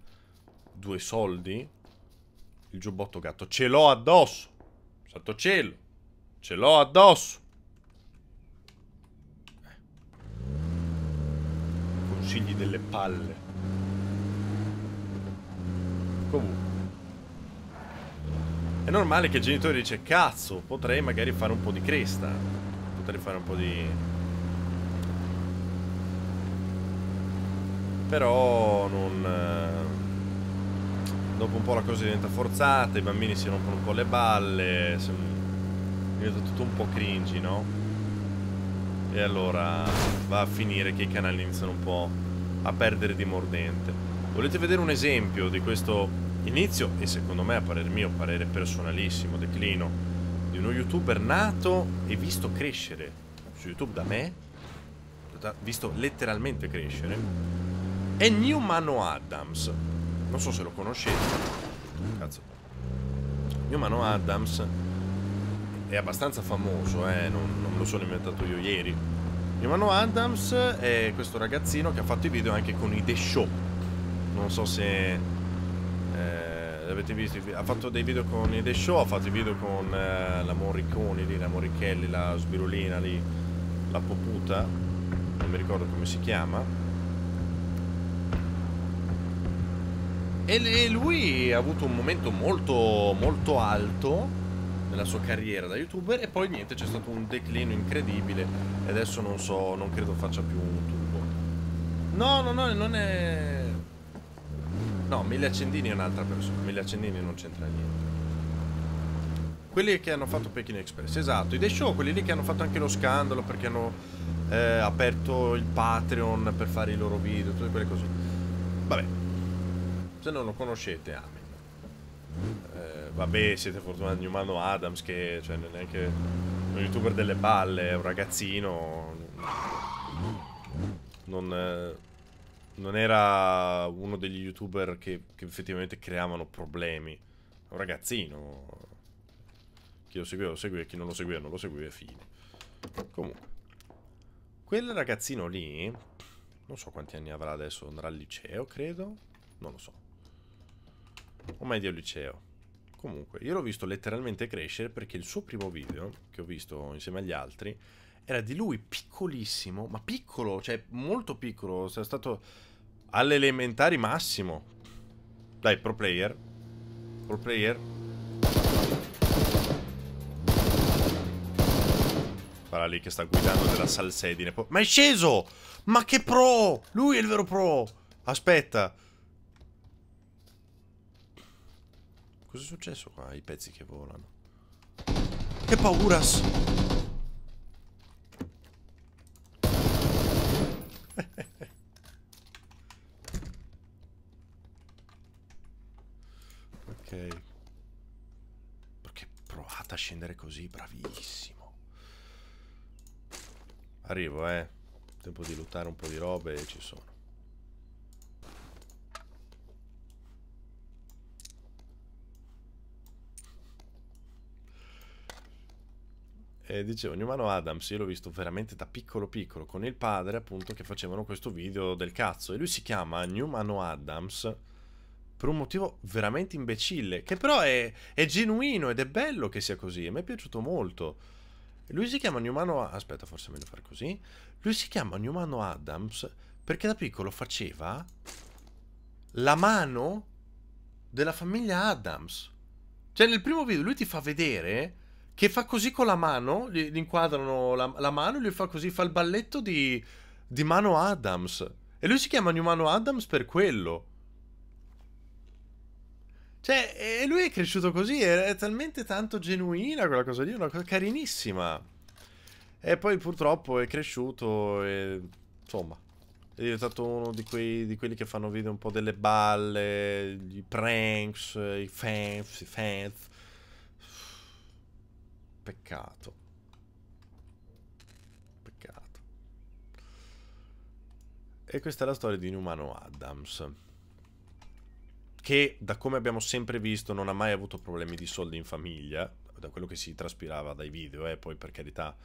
due soldi? Il giubbotto gatto ce l'ho addosso, santo cielo, ce l'ho addosso. consigli delle palle. Comunque. È normale che il genitore dice, cazzo, potrei magari fare un po' di cresta. Potrei fare un po' di... Però non... Eh, dopo un po' la cosa diventa forzata, i bambini si rompono un po' le balle, diventa tutto un po' cringy, no? E allora va a finire che i canali iniziano un po' a perdere di mordente. Volete vedere un esempio di questo inizio e secondo me, a parere mio, parere personalissimo, declino, di uno youtuber nato e visto crescere su YouTube da me, da, visto letteralmente crescere, è Newmano Adams. Non so se lo conoscete. Cazzo. Newmano Adams è abbastanza famoso, eh, non, non, lo sono inventato io ieri. Emmanuel Adams è questo ragazzino che ha fatto i video anche con i The Show. Non so se eh, avete visto, ha fatto dei video con i The Show, ha fatto i video con eh, la Morricone lì, la Morrichelli, la Sbirulina lì, la Poputa, non mi ricordo come si chiama. E lui ha avuto un momento molto, molto alto nella sua carriera da youtuber e poi niente c'è stato un declino incredibile e adesso non so, non credo faccia più un tubo. No, no, no, non è... No, Mille Accendini è un'altra persona, Mille Accendini non c'entra niente. Quelli che hanno fatto Pechino Express, esatto, i The Show, quelli lì che hanno fatto anche lo scandalo perché hanno eh, aperto il Patreon per fare i loro video, tutte quelle cose. Vabbè, se non lo conoscete, ame. Eh, vabbè, siete fortunati Umano Adams che cioè, non è neanche un youtuber delle palle, è un ragazzino. Non, eh, non era uno degli youtuber che, che effettivamente creavano problemi. È un ragazzino. Chi lo seguiva lo seguiva, chi non lo seguiva non lo seguiva, fine. Comunque. Quel ragazzino lì, non so quanti anni avrà adesso, andrà al liceo, credo. Non lo so o medio liceo. Comunque, io l'ho visto letteralmente crescere perché il suo primo video, che ho visto insieme agli altri, era di lui piccolissimo, ma piccolo, cioè molto piccolo, è stato alle elementari massimo. Dai, pro player. Pro player. Guarda lì che sta guidando della salsedine. Ma è sceso! Ma che pro! Lui è il vero pro! Aspetta. Cos'è successo qua? I pezzi che volano. Che paura! ok. Perché provate a scendere così, bravissimo. Arrivo, eh. Tempo di lottare un po' di robe e ci sono. eh, dicevo Newmano Adams, io l'ho visto veramente da piccolo piccolo con il padre appunto che facevano questo video del cazzo e lui si chiama Newmano Adams per un motivo veramente imbecille, che però è, è genuino ed è bello che sia così, E mi è piaciuto molto. Lui si chiama Newmano... Aspetta, forse è meglio fare così. Lui si chiama Newmano Adams perché da piccolo faceva la mano della famiglia Adams. Cioè nel primo video lui ti fa vedere che fa così con la mano, gli, gli inquadrano la, la, mano e lui fa così, fa il balletto di, di Mano Adams. E lui si chiama Newmano Adams per quello. Cioè, e lui è cresciuto così, è, è talmente tanto genuina quella cosa lì, una cosa carinissima. E poi purtroppo è cresciuto e... insomma, è diventato uno di, quei, di quelli che fanno video un po' delle balle, i pranks, i fans, i fans Peccato. Peccato. E questa è la storia di Numano Adams. Che, da come abbiamo sempre visto, non ha mai avuto problemi di soldi in famiglia. Da quello che si traspirava dai video, eh. Poi, per carità,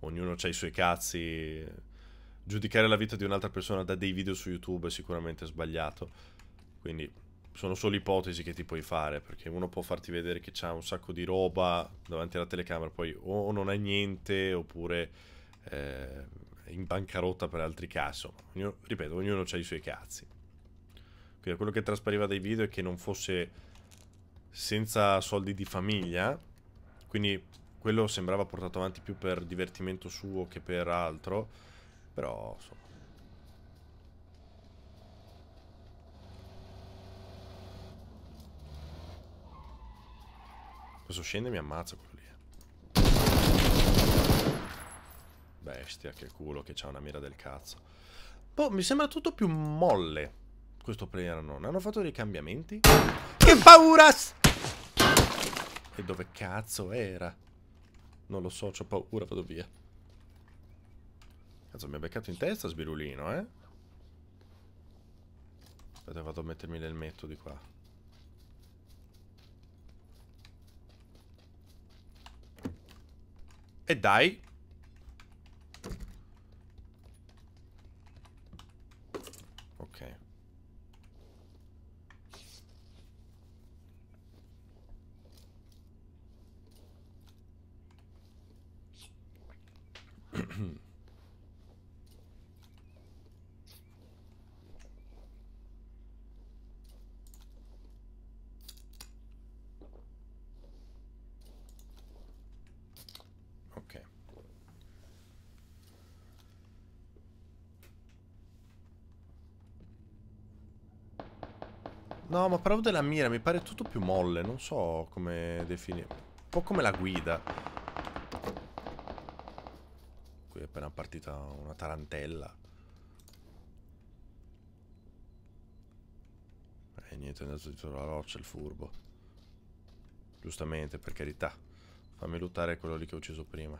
ognuno ha i suoi cazzi. Giudicare la vita di un'altra persona da dei video su YouTube è sicuramente sbagliato. Quindi sono solo ipotesi che ti puoi fare, perché uno può farti vedere che c'ha un sacco di roba davanti alla telecamera, poi o non ha niente, oppure eh, in bancarotta per altri casi. Ognuno, ripeto, ognuno ha i suoi cazzi. Quindi quello che traspariva dai video è che non fosse senza soldi di famiglia, quindi quello sembrava portato avanti più per divertimento suo che per altro, però insomma Questo scende e mi ammazza quello lì. Eh. Bestia, che culo che c'ha una mira del cazzo. Boh, mi sembra tutto più molle questo player non. Hanno fatto dei cambiamenti? Che paura! E dove cazzo era? Non lo so, ho paura, vado via. Cazzo, mi ha beccato in testa sbirulino, eh? Aspetta, vado a mettermi l'elmetto di qua. die? Okay. No, ma parlavo della mira, mi pare tutto più molle, non so come definire. Un po' come la guida. Qui è appena partita una tarantella. E eh, niente, è andato dietro la roccia il furbo. Giustamente, per carità. Fammi lottare quello lì che ho ucciso prima.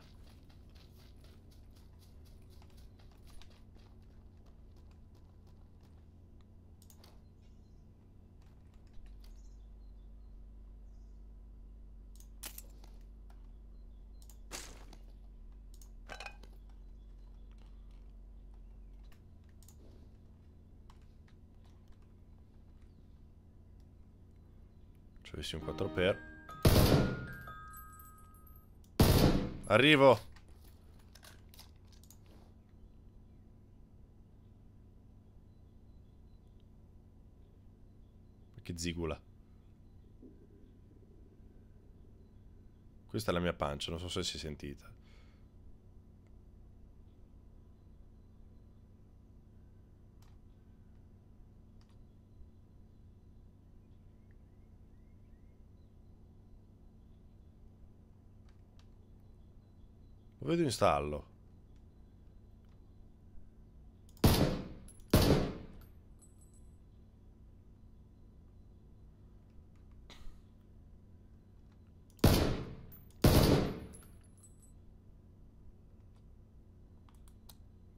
bellissimo 4x arrivo che zigula questa è la mia pancia non so se si è sentita Lo vedo in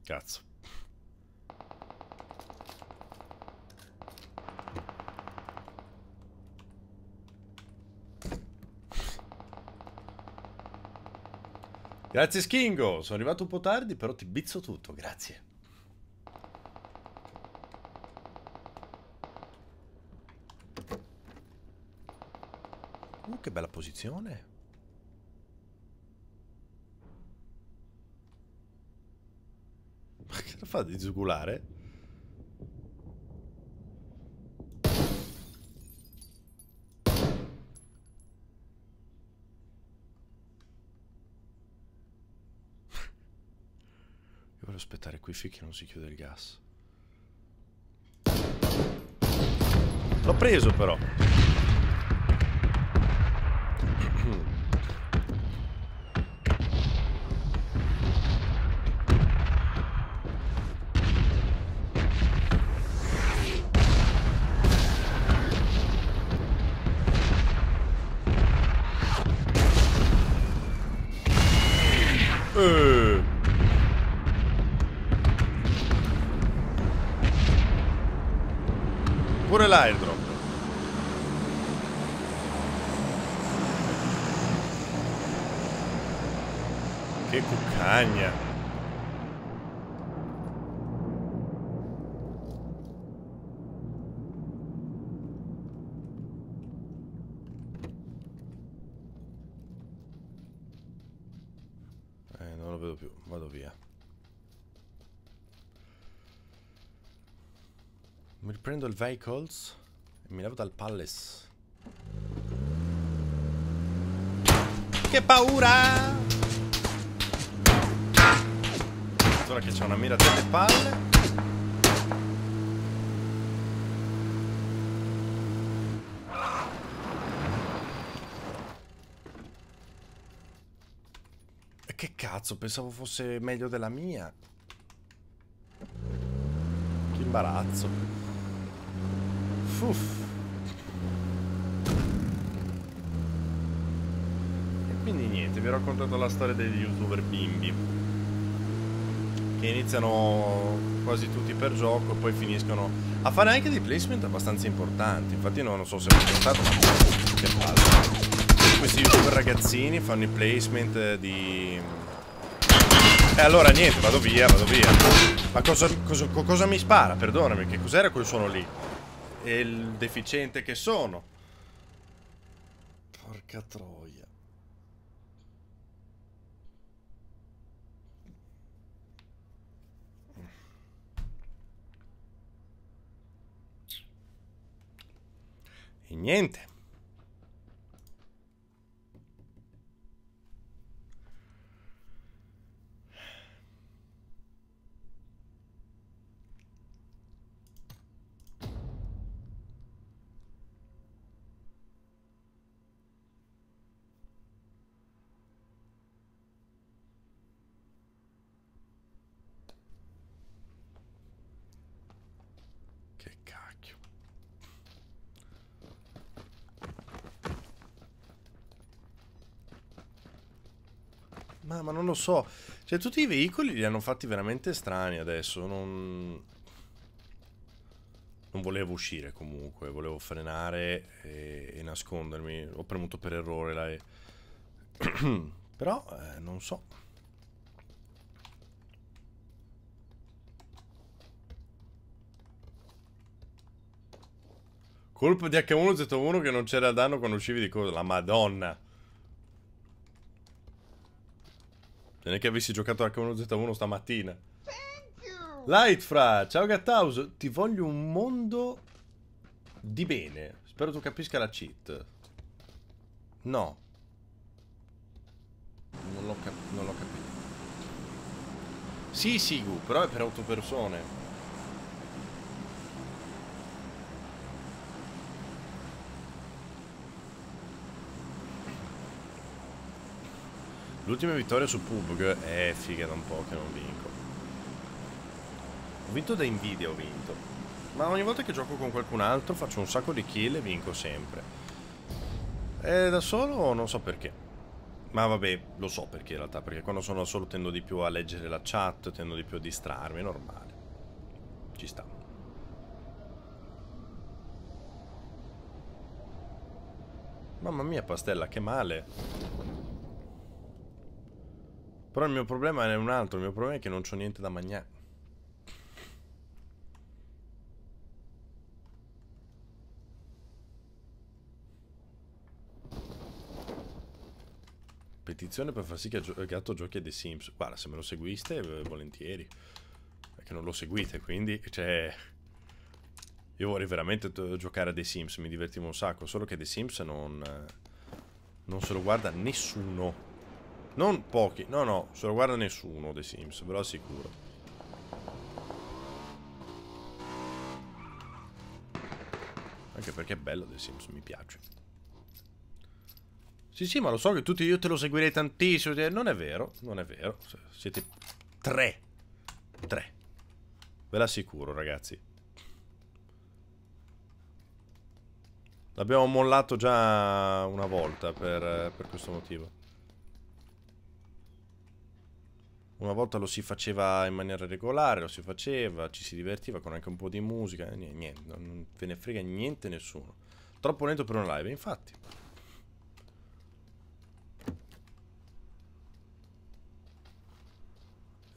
Cazzo. Grazie Skingo, sono arrivato un po' tardi, però ti bizzo tutto, grazie. Uh, che bella posizione. Ma che la fa di sgulare? Sì che non si chiude il gas. L'ho preso però. prendo il Vehicles e mi levo dal Palace. Che paura! Ora che c'è una mira delle palle. Che cazzo, pensavo fosse meglio della mia. Che imbarazzo uff, E quindi niente, vi ho raccontato la storia degli youtuber bimbi. Che iniziano quasi tutti per gioco e poi finiscono a fare anche dei placement abbastanza importanti. Infatti no, non so se l'ho raccontato, ma che palle. Questi youtuber ragazzini fanno i placement di... E eh, allora niente, vado via, vado via. Ma cosa, cosa, cosa mi spara? Perdonami, che cos'era quel suono lì? e il deficiente che sono. Porca troia. E niente. ma non lo so. Cioè, tutti i veicoli li hanno fatti veramente strani adesso. Non, non volevo uscire comunque, volevo frenare e, e nascondermi. Ho premuto per errore la Però, eh, non so. Colpo di H1Z1 che non c'era danno quando uscivi di cosa. La madonna. Non è che avessi giocato anche 1 z 1 stamattina. Lightfra, ciao Gatthouse, ti voglio un mondo di bene. Spero tu capisca la cheat. No. Non l'ho cap capito. Sì, Sigu, però è per autopersone. persone. L'ultima vittoria su PUBG Eh figa da un po' che non vinco Ho vinto da Nvidia ho vinto Ma ogni volta che gioco con qualcun altro Faccio un sacco di kill e vinco sempre E da solo non so perché ma vabbè, lo so perché in realtà, perché quando sono da solo tendo di più a leggere la chat, tendo di più a distrarmi, è normale. Ci sta. Mamma mia, pastella, che male. Però il mio problema è un altro, il mio problema è che non c'ho niente da mangiare. Petizione per far sì che il gatto giochi a The Sims. Guarda, se me lo seguiste, eh, volentieri. Perché non lo seguite, quindi, cioè... Io vorrei veramente giocare a The Sims, mi divertivo un sacco, solo che The Sims non... Non se lo guarda nessuno. Non pochi, no no, se lo guarda nessuno The Sims, ve lo assicuro. Anche perché è bello The Sims, mi piace. Sì sì, ma lo so che tutti io te lo seguirei tantissimo. Non è vero, non è vero. Siete tre. Tre. Ve l'assicuro, ragazzi. L'abbiamo mollato già una volta per, per questo motivo. Una volta lo si faceva in maniera regolare, lo si faceva, ci si divertiva con anche un po' di musica, eh, niente, non ve ne frega niente nessuno. Troppo lento per una live, infatti.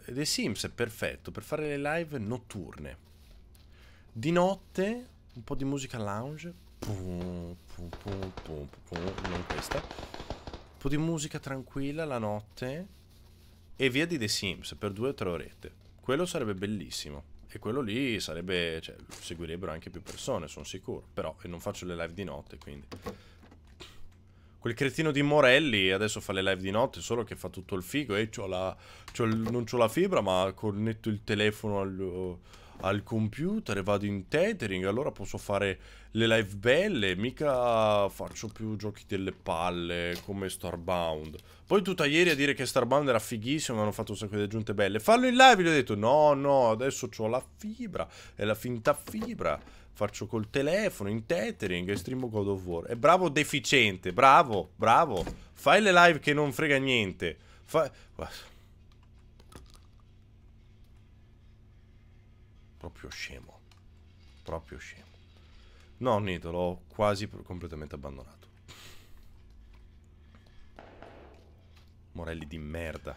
The Sims è perfetto per fare le live notturne. Di notte un po' di musica lounge. Pum, pum, pum, non questa. Un po' di musica tranquilla la notte e via di The Sims per due o tre orette. Quello sarebbe bellissimo. E quello lì sarebbe. Cioè, seguirebbero anche più persone, sono sicuro. Però, e non faccio le live di notte, quindi. Quel cretino di Morelli adesso fa le live di notte, solo che fa tutto il figo. E c'ho la, c'ho il, non ho la fibra, ma connetto il telefono al al computer e vado in tethering, allora posso fare le live belle, mica faccio più giochi delle palle come Starbound. Poi tutta ieri a dire che Starbound era fighissimo, mi hanno fatto un sacco di aggiunte belle. Fallo in live, gli ho detto no, no, adesso ho la fibra, è la finta fibra. Faccio col telefono, in tethering e streamo God of War. E bravo deficiente, bravo, bravo. Fai le live che non frega niente. Fai... proprio scemo. Proprio scemo. No, Nito, l'ho quasi completamente abbandonato. Morelli di merda.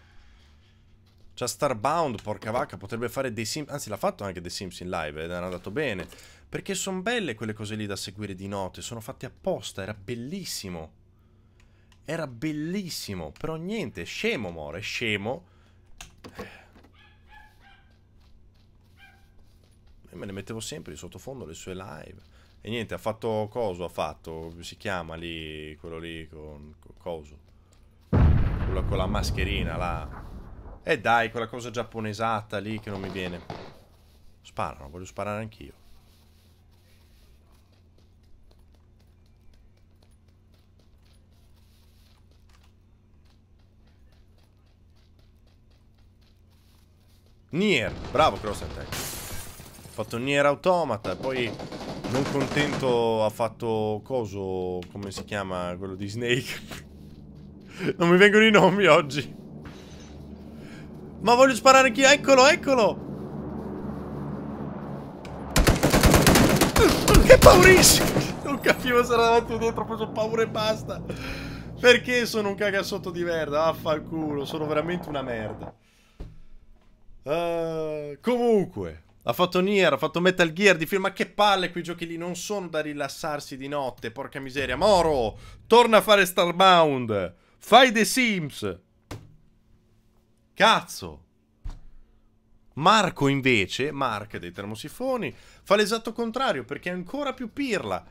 Cioè, Starbound, porca vacca, potrebbe fare dei Sims... Anzi, l'ha fatto anche dei Sims in live ed è andato bene. Perché sono belle quelle cose lì da seguire di notte. Sono fatte apposta, era bellissimo. Era bellissimo. Però niente, scemo, More, scemo. e me ne mettevo sempre di sottofondo le sue live. E niente, ha fatto coso, ha fatto, si chiama lì, quello lì con, con coso, quello con la mascherina là. E eh dai, quella cosa giapponesata lì che non mi viene. Sparano, voglio sparare anch'io. Nier, bravo Cross Attack fatto Nier Automata, poi non contento ha fatto coso, come si chiama quello di Snake. non mi vengono i nomi oggi. Ma voglio sparare anch'io, eccolo, eccolo! Che paurissimo! Non capivo se era davanti o dietro, ho preso paura e basta. Perché sono un cagassotto di merda? Vaffanculo, sono veramente una merda. Uh, comunque, ha fatto Nier, ha fatto Metal Gear di film, ma che palle quei giochi lì non sono da rilassarsi di notte, porca miseria. Moro, torna a fare Starbound, fai The Sims. Cazzo. Marco invece, Mark dei termosifoni, fa l'esatto contrario perché è ancora più pirla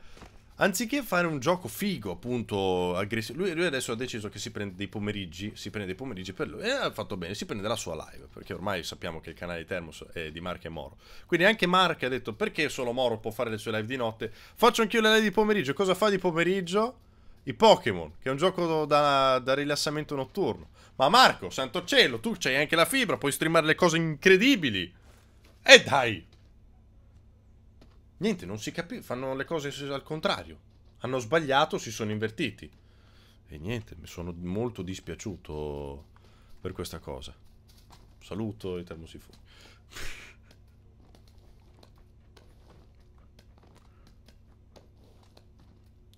anziché fare un gioco figo, appunto, aggressivo, lui, lui, adesso ha deciso che si prende dei pomeriggi, si prende dei pomeriggi per lui, e ha fatto bene, si prende la sua live, perché ormai sappiamo che il canale di Termos è di Mark e Moro. Quindi anche Mark ha detto, perché solo Moro può fare le sue live di notte? Faccio anch'io le live di pomeriggio, cosa fa di pomeriggio? I Pokémon, che è un gioco da, da rilassamento notturno. Ma Marco, santo cielo, tu c'hai anche la fibra, puoi streamare le cose incredibili. E dai! Niente, non si capisce, fanno le cose al contrario. Hanno sbagliato, si sono invertiti. E niente, mi sono molto dispiaciuto per questa cosa. Saluto i termosifoni.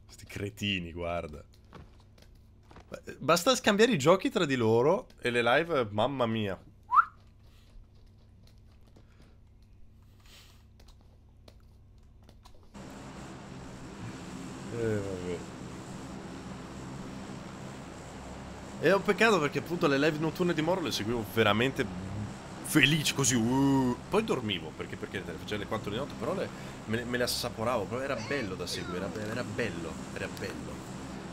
Sti cretini, guarda. Basta scambiare i giochi tra di loro e le live, mamma mia. Eh, e è un peccato perché appunto le live notturne di Moro le seguivo veramente felice così. Uh. Poi dormivo perché, perché le facevo le 4 di notte, però le, me, me, le assaporavo, però era bello da seguire, era, era, bello, era bello.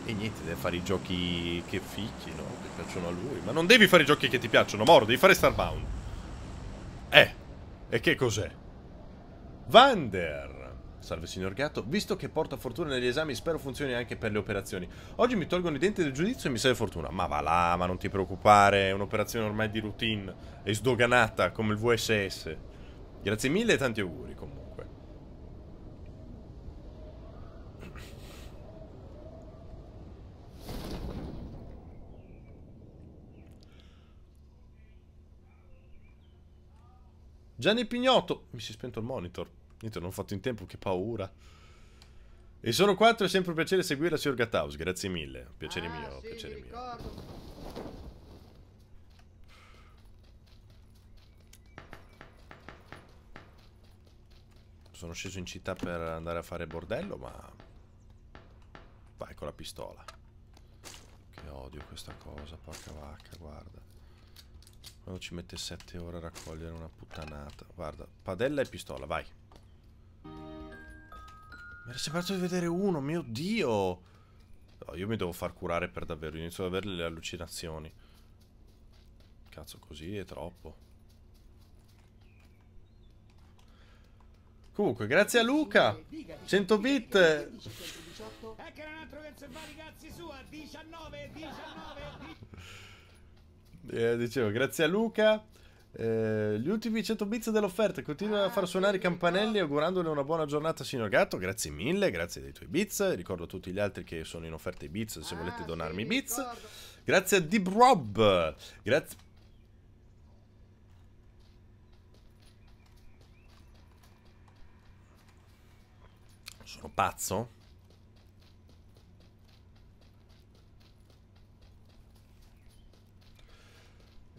E niente, deve fare i giochi che fichi, no? Che piacciono a lui. Ma non devi fare i giochi che ti piacciono, Moro, devi fare Starbound. Eh, e che cos'è? Vander. Salve signor gatto, visto che porta fortuna negli esami spero funzioni anche per le operazioni. Oggi mi tolgono i denti del giudizio e mi serve fortuna. Ma va là, ma non ti preoccupare, è un'operazione ormai di routine, E sdoganata come il VSS. Grazie mille e tanti auguri comunque. Gianni Pignotto, mi si è spento il monitor. Niente, non ho fatto in tempo, che paura. E sono quattro, è sempre un piacere seguire la signor Gathaus, grazie mille. Piacere ah, mio, sì, piacere mio. Ricordo. Sono sceso in città per andare a fare bordello, ma... Vai con la pistola. Che odio questa cosa, porca vacca, guarda. Quando ci mette 7 ore a raccogliere una puttanata. Guarda, padella e pistola, vai. Mi era sembrato di vedere uno, mio Dio! No, io mi devo far curare per davvero, inizio ad avere le allucinazioni. Cazzo, così è troppo. Comunque, grazie a Luca. 100 bit. Eh, dicevo, grazie a Luca. Eh, gli ultimi 100 bits dell'offerta continua a far suonare i campanelli augurandole una buona giornata signor Gatto grazie mille grazie dei tuoi bits ricordo a tutti gli altri che sono in offerta i bits se ah, volete donarmi i bits grazie a Deep Rob grazie sono pazzo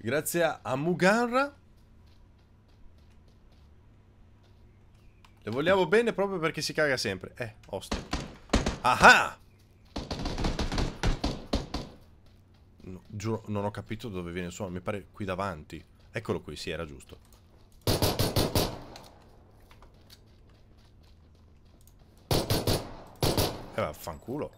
Grazie a Muganra. Le vogliamo bene proprio perché si caga sempre. Eh, oste. Aha! No, giuro, non ho capito dove viene il suono. Mi pare qui davanti. Eccolo qui, sì, era giusto. E eh, vaffanculo.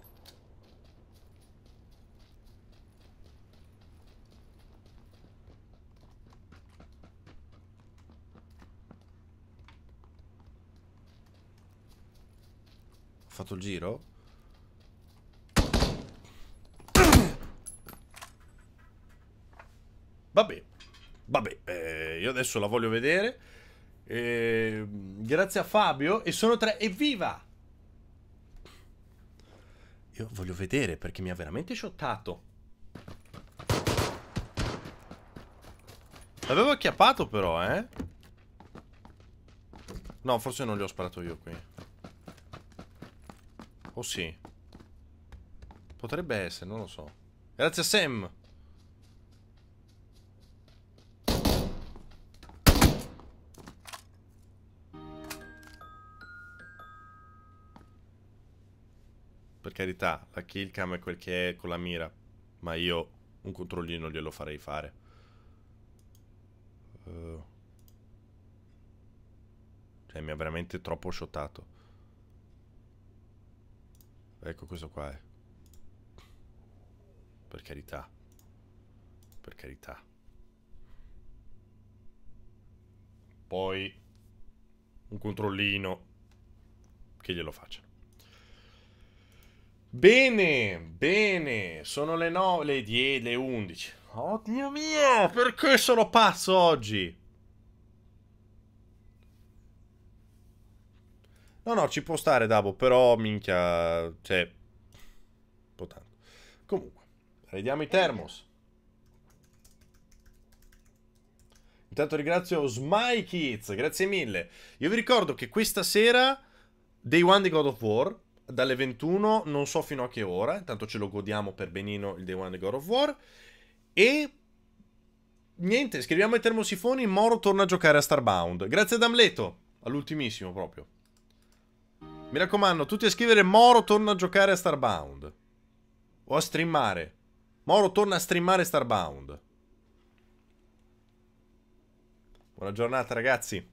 fatto il giro? Vabbè, vabbè, eh, io adesso la voglio vedere. Eh, grazie a Fabio. E sono tre. Evviva! Io voglio vedere perché mi ha veramente sciottato. L'avevo acchiappato però, eh? No, forse non gli ho sparato io qui. O oh, sì? Potrebbe essere, non lo so. Grazie a Sam! Per carità, la killcam è quel che è con la mira, ma io un controllino glielo farei fare. Uh. Cioè, mi ha veramente troppo shottato. Ecco questo qua è. Per carità. Per carità. Poi un controllino che glielo facciano. Bene, bene, sono le 9, le 10, le 11. Oddio mio, perché sono pazzo oggi? No, no, ci può stare Dabo, però minchia, cioè, un po' tanto. Comunque, vediamo i termos. Intanto ringrazio Smy grazie mille. Io vi ricordo che questa sera Day One di God of War dalle 21, non so fino a che ora, intanto ce lo godiamo per benino il Day One di God of War e niente, scriviamo i termosifoni, Moro torna a giocare a Starbound. Grazie ad Amleto, all'ultimissimo proprio. Mi raccomando, tutti a scrivere Moro torna a giocare a Starbound. O a streamare. Moro torna a streamare Starbound. Buona giornata ragazzi.